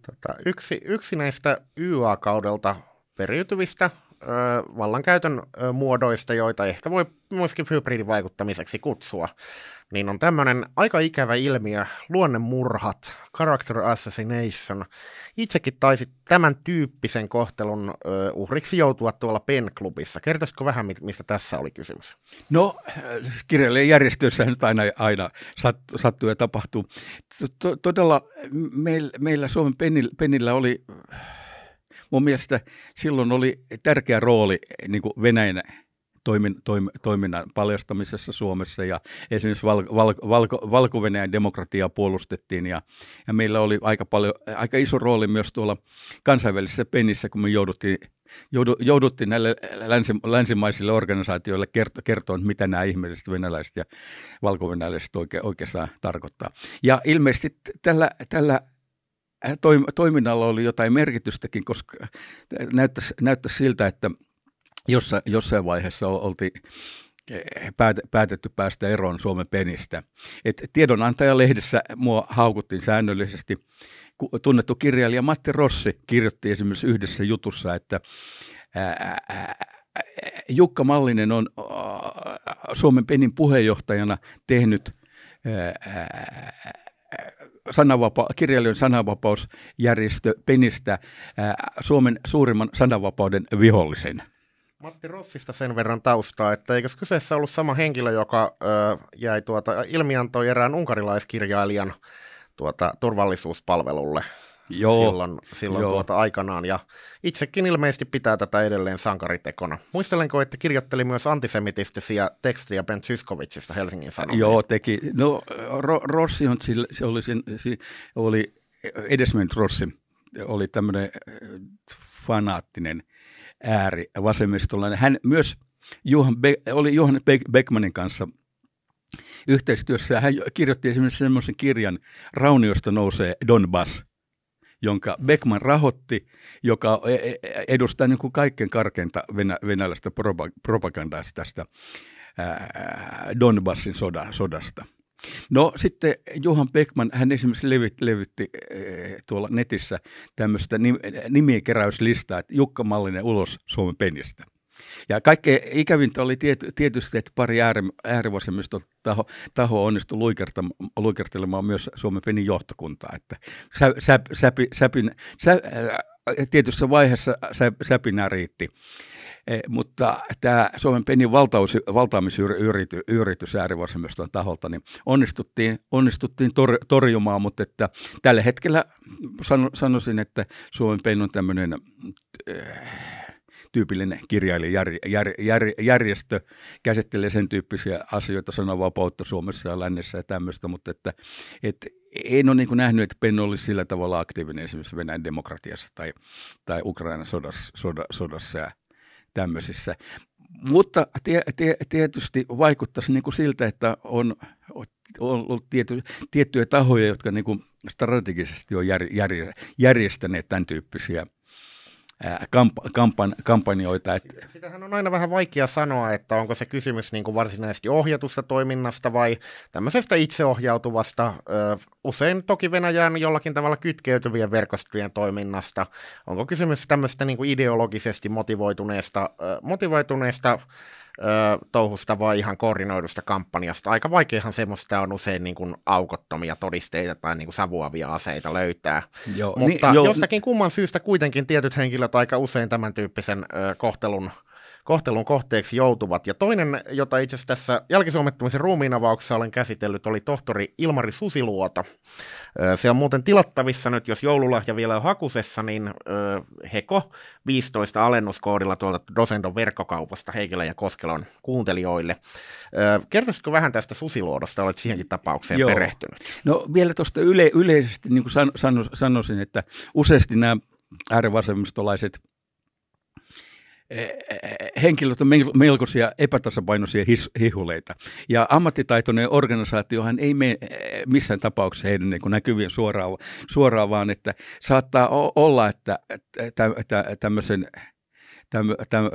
Tota, yksi, yksi näistä
YA-kaudelta periytyvistä vallankäytön muodoista, joita ehkä voi myöskin hybridivaikuttamiseksi kutsua, niin on tämmöinen aika ikävä ilmiö, luonnemurhat, character assassination. Itsekin taisit tämän tyyppisen kohtelun uhriksi joutua tuolla PEN-klubissa. Kertoisiko vähän, mistä tässä oli kysymys? No,
kirjallinen järjestössä nyt aina, aina sattuu ja tapahtuu. Todella meillä Suomen PENillä oli mun mielestä silloin oli tärkeä rooli eh, niin kuin Venäjän toimin, toim, toiminnan paljastamisessa Suomessa ja esimerkiksi val, val, valko, venäjän demokratiaa puolustettiin ja, ja meillä oli aika, paljon, eh, aika iso rooli myös tuolla kansainvälisessä penissä, kun me jouduttiin, joudu, jouduttiin näille eh, länsi, länsimaisille organisaatioille kerto, kertoa, mitä nämä ihmiset, venäläiset ja valko oikeastaan tarkoittaa. Ja ilmeisesti tällä, tällä Äh, toiminnalla oli jotain merkitystäkin, koska äh, näyttäisi, näyttäisi siltä, että jossa, jossain vaiheessa oltiin eh, päätetty päästä eroon Suomen penistä. Et tiedonantajalehdessä mua haukuttiin säännöllisesti. Tunnettu kirjailija Matti Rossi kirjoitti esimerkiksi yhdessä jutussa, että Jukka Mallinen on Suomen penin puheenjohtajana tehnyt sananvapa- kirjailijan sananvapausjärjestö penistä ää, äh, Suomen suurimman sananvapauden vihollisen.
Matti Rossista sen verran taustaa, että eikös kyseessä ollut sama henkilö, joka ö, jäi tuota, ilmiantoi erään unkarilaiskirjailijan tuota, turvallisuuspalvelulle – Joo, silloin, silloin joo. Tuota aikanaan. Ja itsekin ilmeisesti pitää tätä edelleen sankaritekona. Muistelenko, että kirjoitteli myös antisemitistisiä tekstiä Ben
Zyskovitsista Helsingin Sanomia? Joo, teki. No Ro- Rossi on, se oli, sen, se oli edesmennyt Rossi, oli tämmöinen äh, fanaattinen ääri vasemmistolainen. Hän myös Johan Be- oli Johan Be- Beckmanin kanssa yhteistyössä. Hän kirjoitti esimerkiksi semmoisen kirjan, Rauniosta nousee Donbass – jonka Beckman rahoitti, joka e, e, edustaa niin kuin kaiken karkeinta venä, venäläistä propagandaa tästä ää, Donbassin soda, sodasta. No sitten Johan Beckman, hän esimerkiksi levitti, levitti tuolla netissä tämmöistä nimienkeräyslistaa, että Jukka Mallinen ulos Suomen penistä – ja kaikkein ikävintä oli tiety, tietysti, että pari ääri, taho, taho onnistui luikerta, luikertelemaan myös Suomen Penin johtokuntaa. Että sä, sä, säpi, säpin, sä, äh, tietyssä vaiheessa sä, säpinä riitti. Eh, mutta tämä Suomen Penin valtaamisyritys äärivuosimiston taholta, niin onnistuttiin, onnistuttiin tor, torjumaan, mutta että tällä hetkellä san, sanoisin, että Suomen Pen on tämmöinen... Äh, tyypillinen kirjailijärjestö käsittelee sen tyyppisiä asioita, sananvapautta Suomessa ja lännessä ja tämmöistä, mutta että, että en ole niin nähnyt, että Penn olisi sillä tavalla aktiivinen esimerkiksi Venäjän demokratiassa tai, tai Ukrainan sodassa, soda, sodassa ja tämmöisissä. Mutta tie, tie, tietysti vaikuttaisi niin kuin siltä, että on, on ollut tiety, tiettyjä tahoja, jotka niin kuin strategisesti on jär, jär, järjestäneet tämän tyyppisiä – kamp- kampan- kampanjoita. Et...
Sitähän on aina vähän vaikea sanoa, että onko se kysymys niin kuin varsinaisesti ohjatusta toiminnasta vai tämmöisestä itseohjautuvasta, usein toki Venäjään jollakin tavalla kytkeytyvien verkostojen toiminnasta. Onko kysymys tämmöistä niin kuin ideologisesti motivoituneesta, motivoituneesta ö, touhusta vai ihan koordinoidusta kampanjasta. Aika vaikeahan semmoista on usein niin kuin aukottomia todisteita tai niin kuin savuavia aseita löytää.
Joo, Mutta niin, jo. jostakin
kumman syystä kuitenkin tietyt henkilöt aika usein tämän tyyppisen ö, kohtelun kohtelun kohteeksi joutuvat. Ja toinen, jota itse asiassa tässä jälkisuomettumisen avauksessa olen käsitellyt, oli tohtori Ilmari Susiluoto. Se on muuten tilattavissa nyt, jos joululahja vielä on hakusessa, niin heko 15 alennuskoodilla tuolta Dosendon verkkokaupasta Heikilä ja Koskelon kuuntelijoille. Kertoisitko vähän tästä Susiluodosta, olet siihenkin tapaukseen Joo. perehtynyt?
No vielä tuosta yle, yleisesti niin kuin san, san, sanoisin, että useasti nämä äärivasemmistolaiset – Eh, eh, henkilöt on melkoisia epätasapainoisia his, hihuleita. Ja ammattitaitoinen organisaatiohan ei mene eh, missään tapauksessa heidän niin näkyvien suoraan, suoraan, vaan että saattaa olla, että tä, tä, tämmöisen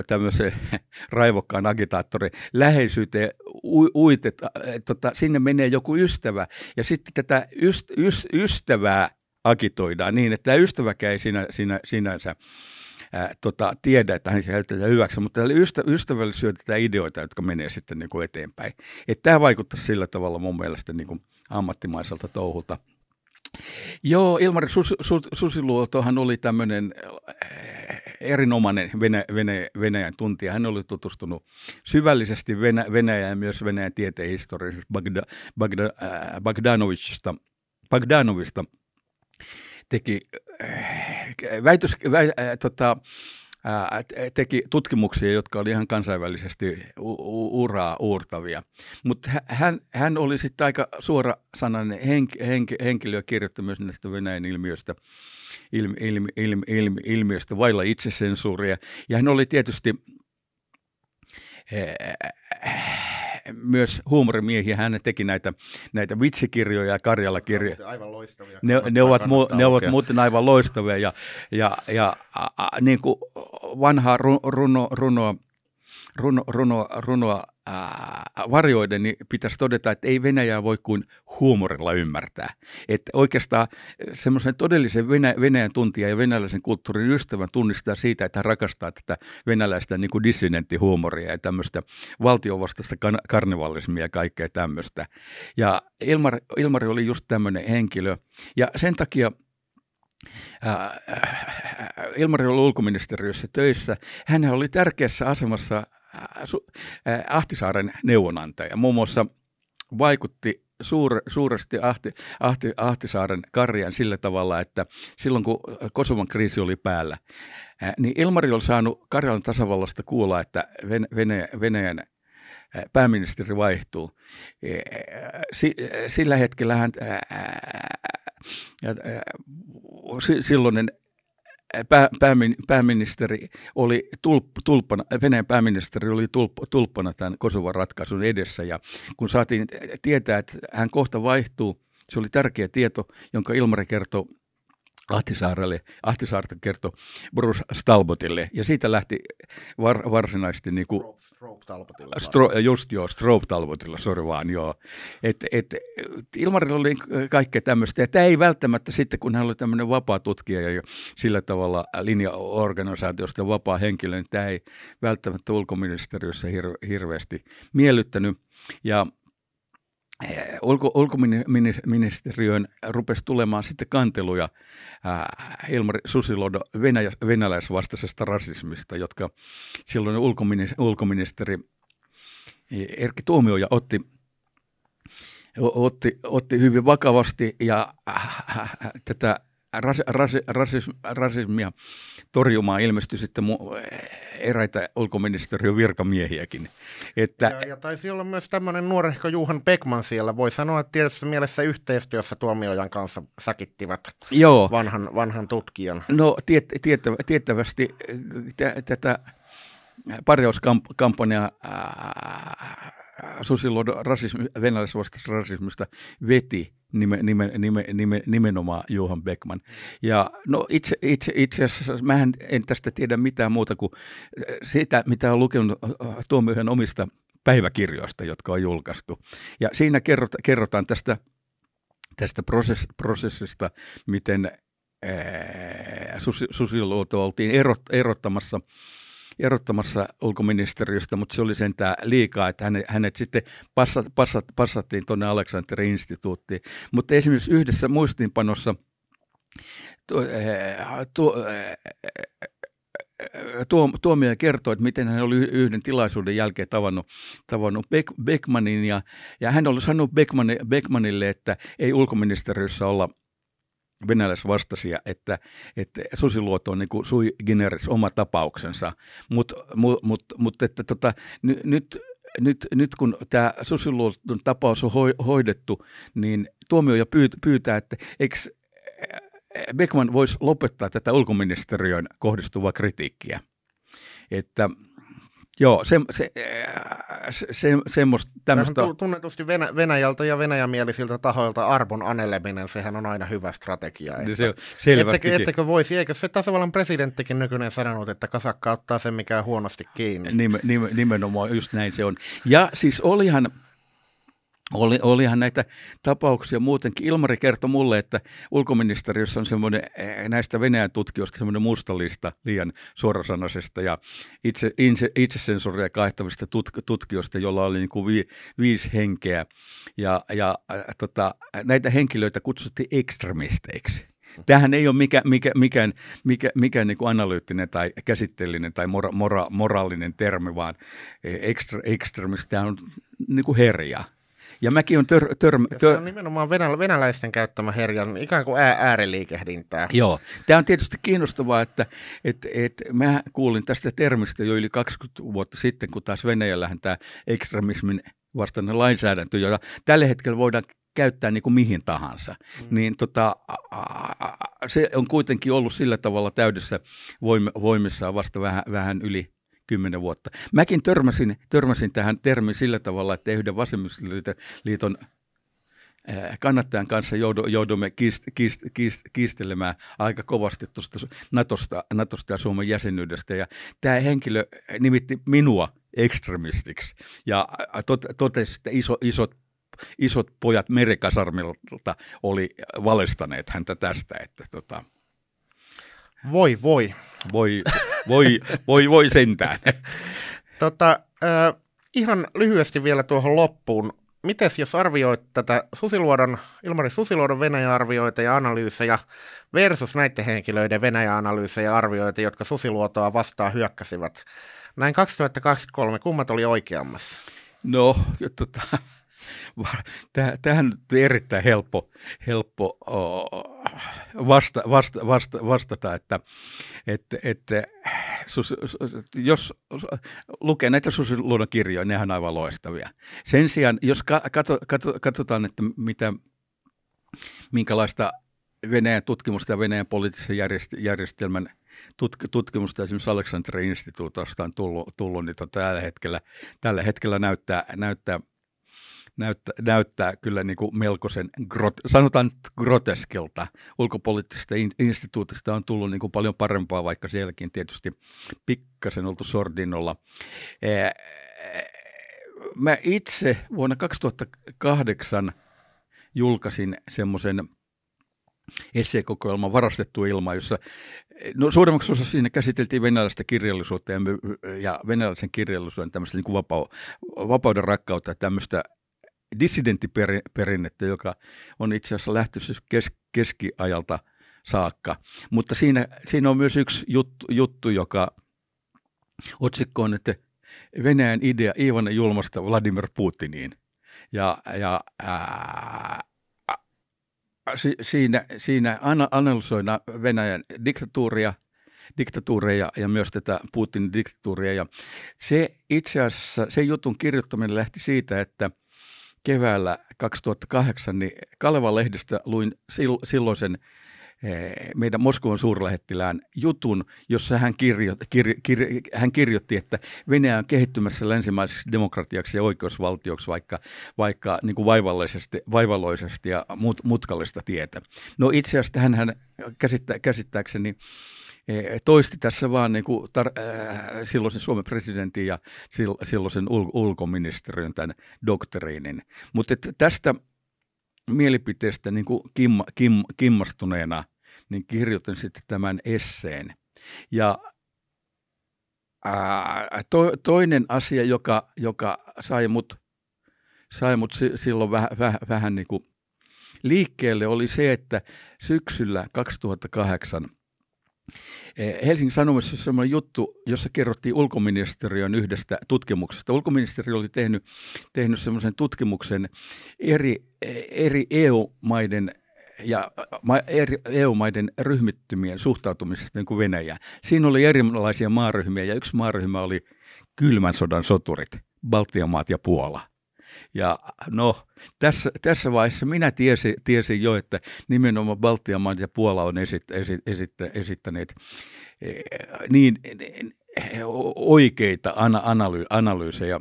tämmöisen raivokkaan agitaattorin läheisyyteen u, uitet, tota, sinne menee joku ystävä. Ja sitten tätä yst, yst, ystävää agitoidaan niin, että tämä ystäväkään ei sinä, sinä, sinänsä – ää, tota, tiedä, että hän käyttää hyväksi, mutta tälle ystä, ystävälle syötetään ideoita, jotka menee sitten niin kuin eteenpäin. Että tämä vaikuttaa sillä tavalla mun mielestä niin kuin ammattimaiselta touhulta. Joo, Ilmari Sus, Sus, Susiluotohan oli tämmöinen äh, erinomainen Venä, Venä, Venäjän tuntija. Hän oli tutustunut syvällisesti Venä, Venäjään, myös Venäjän tieteen historiassa Bagda, Bagda, äh, Bagdanovista. Bagdanovista teki, väitös, vä, äh, tota, teki tutkimuksia, jotka oli ihan kansainvälisesti uraa uurtavia. Mutta hän, hän oli sitten aika suora sanan henk, henk, henkilö kirjoitti myös näistä Venäjän ilmiöistä, ilmi, ilmi, ilmi, ilmi, ilmiöistä vailla itsesensuuria. Ja hän oli tietysti... Äh, myös huumorimiehiä. Hän teki näitä, näitä vitsikirjoja ja Karjala-kirjoja. Aivan loistavia. Ne, ne, ovat, mu- ne ovat muuten aivan loistavia. Ja, ja, ja a, a, niin kuin vanhaa runo, runo, runo, runoa varjoiden niin pitäisi todeta, että ei Venäjää voi kuin huumorilla ymmärtää. Että oikeastaan eh, semmoisen todellisen Venä- Venäjän tuntija ja venäläisen kulttuurin ystävän tunnistaa siitä, että hän rakastaa tätä venäläistä niin kuin dissidenttihuumoria ja tämmöistä valtiovastaista kan- karnevalismia ja kaikkea tämmöistä. Ja Ilmar, Ilmari oli just tämmöinen henkilö. Ja sen takia Ilmari oli ulkoministeriössä töissä. Hän oli tärkeässä asemassa Ahtisaaren neuvonantaja. Muun muassa vaikutti suur, suuresti Ahti, Ahti, Ahtisaaren karjan sillä tavalla, että silloin kun Kosovan kriisi oli päällä, niin Ilmari oli saanut Karjalan tasavallasta kuulla, että Venäjän, Venäjän pääministeri vaihtuu. Sillä hetkellä hän, silloinen pää, päämin, pääministeri oli tulp, tulppana, Venäjän pääministeri oli tulp, tulppana tämän Kosovan ratkaisun edessä ja kun saatiin tietää, että hän kohta vaihtuu, se oli tärkeä tieto, jonka Ilmari kertoi Ahtisaarelle, Ahtisaarta kertoi Bruce Stalbotille, ja siitä lähti var, varsinaisesti niin kuin, Strobe, Talbotilla. Stro, just joo, Strobe Talbotilla, sori vaan, joo. Et, et, Ilmarilla oli kaikkea tämmöistä, ja tämä ei välttämättä sitten, kun hän oli tämmöinen vapaa tutkija ja sillä tavalla linjaorganisaatiosta vapaa henkilö, niin tämä ei välttämättä ulkoministeriössä hir, hirveästi miellyttänyt. Ja Eh, ulko, ulkoministeriön rupesi tulemaan sitten kanteluja äh, Ilmari Susilodo Venäjä, venäläisvastaisesta rasismista, jotka silloin ulkoministeri, ulkoministeri eh, Erkki Tuomioja otti, otti, otti hyvin vakavasti ja äh, äh, äh tätä ras, ras, rasis, rasismia torjumaan ilmestyi sitten mu- eräitä ulkoministeriön virkamiehiäkin. Että,
ja, ja taisi olla myös tämmöinen nuorehko Juhan Pekman siellä. Voi sanoa, että tietyssä mielessä yhteistyössä tuomiojan kanssa säkittivät
joo. Vanhan, vanhan tutkijan. No tiet, tiet, tiettävästi t- tätä parjauskampanjaa äh, Susiluodon rasismi, venäläisestä rasismista veti nime, nime, nime, nime, nimenomaan Johan Beckman. Ja no itse, itse, itse asiassa mä en tästä tiedä mitään muuta kuin äh, sitä, mitä on lukenut äh, äh, tuomioiden omista päiväkirjoista, jotka on julkaistu. Ja siinä kerrota, kerrotaan tästä, tästä prosess, prosessista, miten ää, susiluoto oltiin erot, erottamassa – erottamassa ulkoministeriöstä, mutta se oli sentään liikaa, että hänet, hänet sitten passat, passat, passattiin tuonne Aleksanterin instituuttiin. Mutta esimerkiksi yhdessä muistiinpanossa tuo, eh, tuo, eh, tuo, Tuomio kertoi, että miten hän oli yhden tilaisuuden jälkeen tavannut, tavannut Beck, Beckmanin ja, ja hän oli sanonut Beckman, Beckmanille, että ei ulkoministeriössä olla – venäläisvastaisia, että, että susiluoto on niin kuin sui generis oma tapauksensa, mutta mut, mut, mut, että tota, ny, nyt nyt, nyt kun tämä susiluoton tapaus on hoidettu, niin tuomioja pyytää, että eikö Beckman voisi lopettaa tätä ulkoministeriön kohdistuvaa kritiikkiä. Että Joo, se, se, äh, se, se, semmoista... on
tunnetusti Venä, Venäjältä ja venäjämielisiltä tahoilta arvon aneleminen, sehän on aina hyvä strategia. Niin että, se, selvästikin. ettekö, ettekö voisi, eikö se tasavallan presidenttikin nykyinen sanonut, että kasakka ottaa
sen, mikä on huonosti kiinni. Nim, nim, nimenomaan just näin se on. Ja siis olihan oli, olihan näitä tapauksia muutenkin. Ilmari kertoi mulle, että ulkoministeriössä on semmoinen eh, näistä Venäjän tutkijoista semmoinen mustalista liian suorasanaisesta ja itse, itse, itsesensoria kaihtavista tutk- tutkijoista, jolla oli niin kuin vi, viisi henkeä. Ja, ja ä, äh, tota, näitä henkilöitä kutsuttiin ekstremisteiksi. Tähän ei ole mikä, mikä, mikään, mikä, mikään niin kuin analyyttinen tai käsitteellinen tai mora, mora, moraalinen termi, vaan eh, ekstra, ekstremisti on niin kuin herja. Ja mäkin on tör, tör, tör... Se on nimenomaan venälä, venäläisten käyttämä herjan niin ikään kuin ääriliikehdintää. Joo. Tämä on tietysti kiinnostavaa, että et, et, mä kuulin tästä termistä jo yli 20 vuotta sitten, kun taas Venäjällähän tämä ekstremismin vastainen lainsäädäntö, jota tällä hetkellä voidaan käyttää niin kuin mihin tahansa, mm. niin tota, se on kuitenkin ollut sillä tavalla täydessä voim, voimissaan vasta vähän, vähän yli kymmenen vuotta. Mäkin törmäsin, törmäsin tähän termiin sillä tavalla, että yhden vasemmistoliiton eh, kannattajan kanssa joudumme kiist, kiist, kiist, kiistelemään aika kovasti tuosta Natosta, Natosta ja Suomen jäsenyydestä. Ja tämä henkilö nimitti minua ekstremistiksi ja tot, totesi, että iso, isot isot pojat merikasarmilta oli valestaneet häntä tästä. Että tota. Voi voi. Voi voi, voi,
voi sentään. Tota, äh, ihan lyhyesti vielä tuohon loppuun. Mites jos arvioit tätä Susiluodon, Ilmari Susiluodon Venäjä-arvioita ja analyysejä versus näiden henkilöiden Venäjä-analyysejä ja arvioita, jotka Susiluotoa vastaan hyökkäsivät? Näin 2023, kummat oli oikeammassa? No, tota,
Tähän on erittäin helppo, helppo vasta, vasta, vasta, vastata, että, että, että sus, jos lukee näitä susiluodon kirjoja, nehän on aivan loistavia. Sen sijaan, jos katso, katso, katsotaan, että mitä, minkälaista Venäjän tutkimusta ja Venäjän poliittisen järjestelmän tutkimusta esimerkiksi Aleksanterin instituutosta on tullut, tullut niin tota tällä, hetkellä, tällä hetkellä näyttää, näyttää – näyttä, näyttää kyllä niin kuin melkoisen, grot, sanotaan groteskilta. Ulkopoliittisesta instituutista on tullut niin kuin paljon parempaa, vaikka sielläkin tietysti pikkasen oltu sordinolla. Mä itse vuonna 2008 julkaisin semmoisen esseekokoelman varastettu ilma, jossa no, suurimmaksi osassa siinä käsiteltiin venäläistä kirjallisuutta ja, ja venäläisen kirjallisuuden tämmöistä niin kuin vapau, vapauden rakkautta ja tämmöistä dissidenttiperinnettä, joka on itse asiassa lähtöisyys siis kes, keskiajalta saakka. Mutta siinä, siinä on myös yksi juttu, juttu joka otsikko on, että Venäjän idea Ivan Julmasta Vladimir Putiniin. Ja, ja ää, si, siinä, siinä analysoidaan Venäjän diktatuuria, diktatuureja ja myös tätä Putinin diktatuuria. Ja se itse asiassa, se jutun kirjoittaminen lähti siitä, että – keväällä 2008, niin Kalevan lehdestä luin silloisen eh, meidän Moskovan suurlähettilään jutun, jossa hän, kirjo, kir, kir, hän kirjoitti, että Venäjä on kehittymässä länsimaiseksi demokratiaksi ja oikeusvaltioksi, vaikka, vaikka niin kuin vaivalloisesti, vaivalloisesti ja mut, mutkallista tietä. No itse asiassa hän käsittää, käsittääkseni Eh, toisti tässä vaan niin kuin tar- äh, silloisen Suomen presidentin ja sil- silloisen ul- ulkoministeriön tämän doktriinin. Mutta tästä mielipiteestä niin kuin kim- kim- kimmastuneena niin kirjoitin sitten tämän esseen. Ja äh, to- toinen asia, joka, joka sai mut, sai mut si- silloin vähän väh- vähän niin kuin liikkeelle, oli se, että syksyllä 2008 – Eh, Helsingin Sanomissa sellainen juttu, jossa kerrottiin ulkoministeriön yhdestä tutkimuksesta. Ulkoministeriö oli tehnyt, tehnyt semmoisen tutkimuksen eri, eri EU-maiden ja eri EU-maiden ryhmittymien suhtautumisesta niin kuin Venäjään. Siinä oli erilaisia maaryhmiä ja yksi maaryhmä oli kylmän sodan soturit, Baltian maat ja Puola. Ja no, tässä, tässä vaiheessa minä tiesin, tiesin jo, että nimenomaan Baltian maat ja Puola on esit, esit, esit, esittäneet e, niin oikeita analy, analyysejä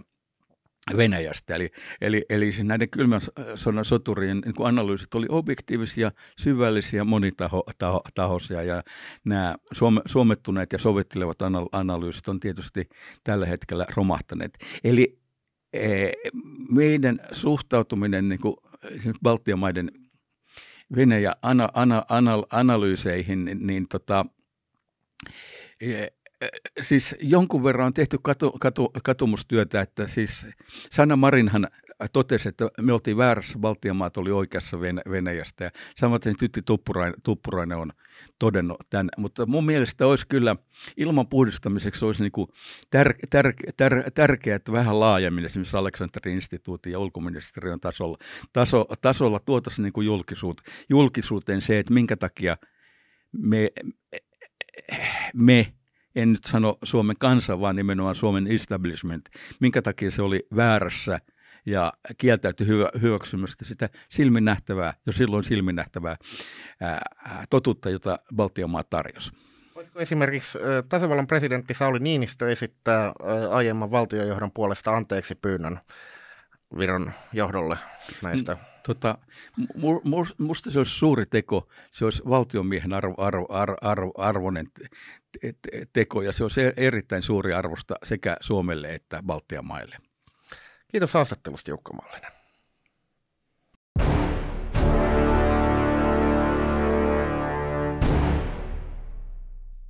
Venäjästä. Eli, eli, eli siis näiden kylmän sodan soturien niin kuin analyysit oli objektiivisia, syvällisiä, monitahoisia ja nämä suome, suomettuneet ja sovittelevat analyysit on tietysti tällä hetkellä romahtaneet. Eli meidän suhtautuminen niin kuin esimerkiksi Baltian maiden Venäjä ana, ana, ana, analyyseihin, niin, niin tota, e, e, siis jonkun verran on tehty katu, katu, katumustyötä, että siis Sanna Marinhan – totesi, että me oltiin väärässä, Baltian maat oli oikeassa Venäjästä. Ja samaten Tytti Tuppurainen, Tuppurainen on todennut tämän. Mutta mun mielestä olisi kyllä ilman puhdistamiseksi olisi niin tär, tär, tär, tärkeää, että vähän laajemmin esimerkiksi Aleksanterin instituutin ja ulkoministeriön tasolla, taso, tasolla tuotaisiin niin kuin julkisuut, julkisuuteen se, että minkä takia me, me en nyt sano Suomen kansa, vaan nimenomaan Suomen establishment, minkä takia se oli väärässä – ja kieltäytyi hyvä, hyväksymästä sitä silmin nähtävää, jo silloin silmin nähtävää ää, totuutta, jota Baltian maa tarjosi.
Voitko esimerkiksi tasavallan presidentti Sauli Niinistö esittää aiemman valtiojohdon puolesta anteeksi pyynnön Viron
johdolle näistä? Mm, tota, musta se olisi suuri teko, se olisi valtionmiehen arvo, arvo, arvo, arvo, arvoinen teko ja se olisi e-, erittäin suuri arvosta sekä Suomelle että Baltian maille. Kiitos haastattelusta Jukka Mallinen.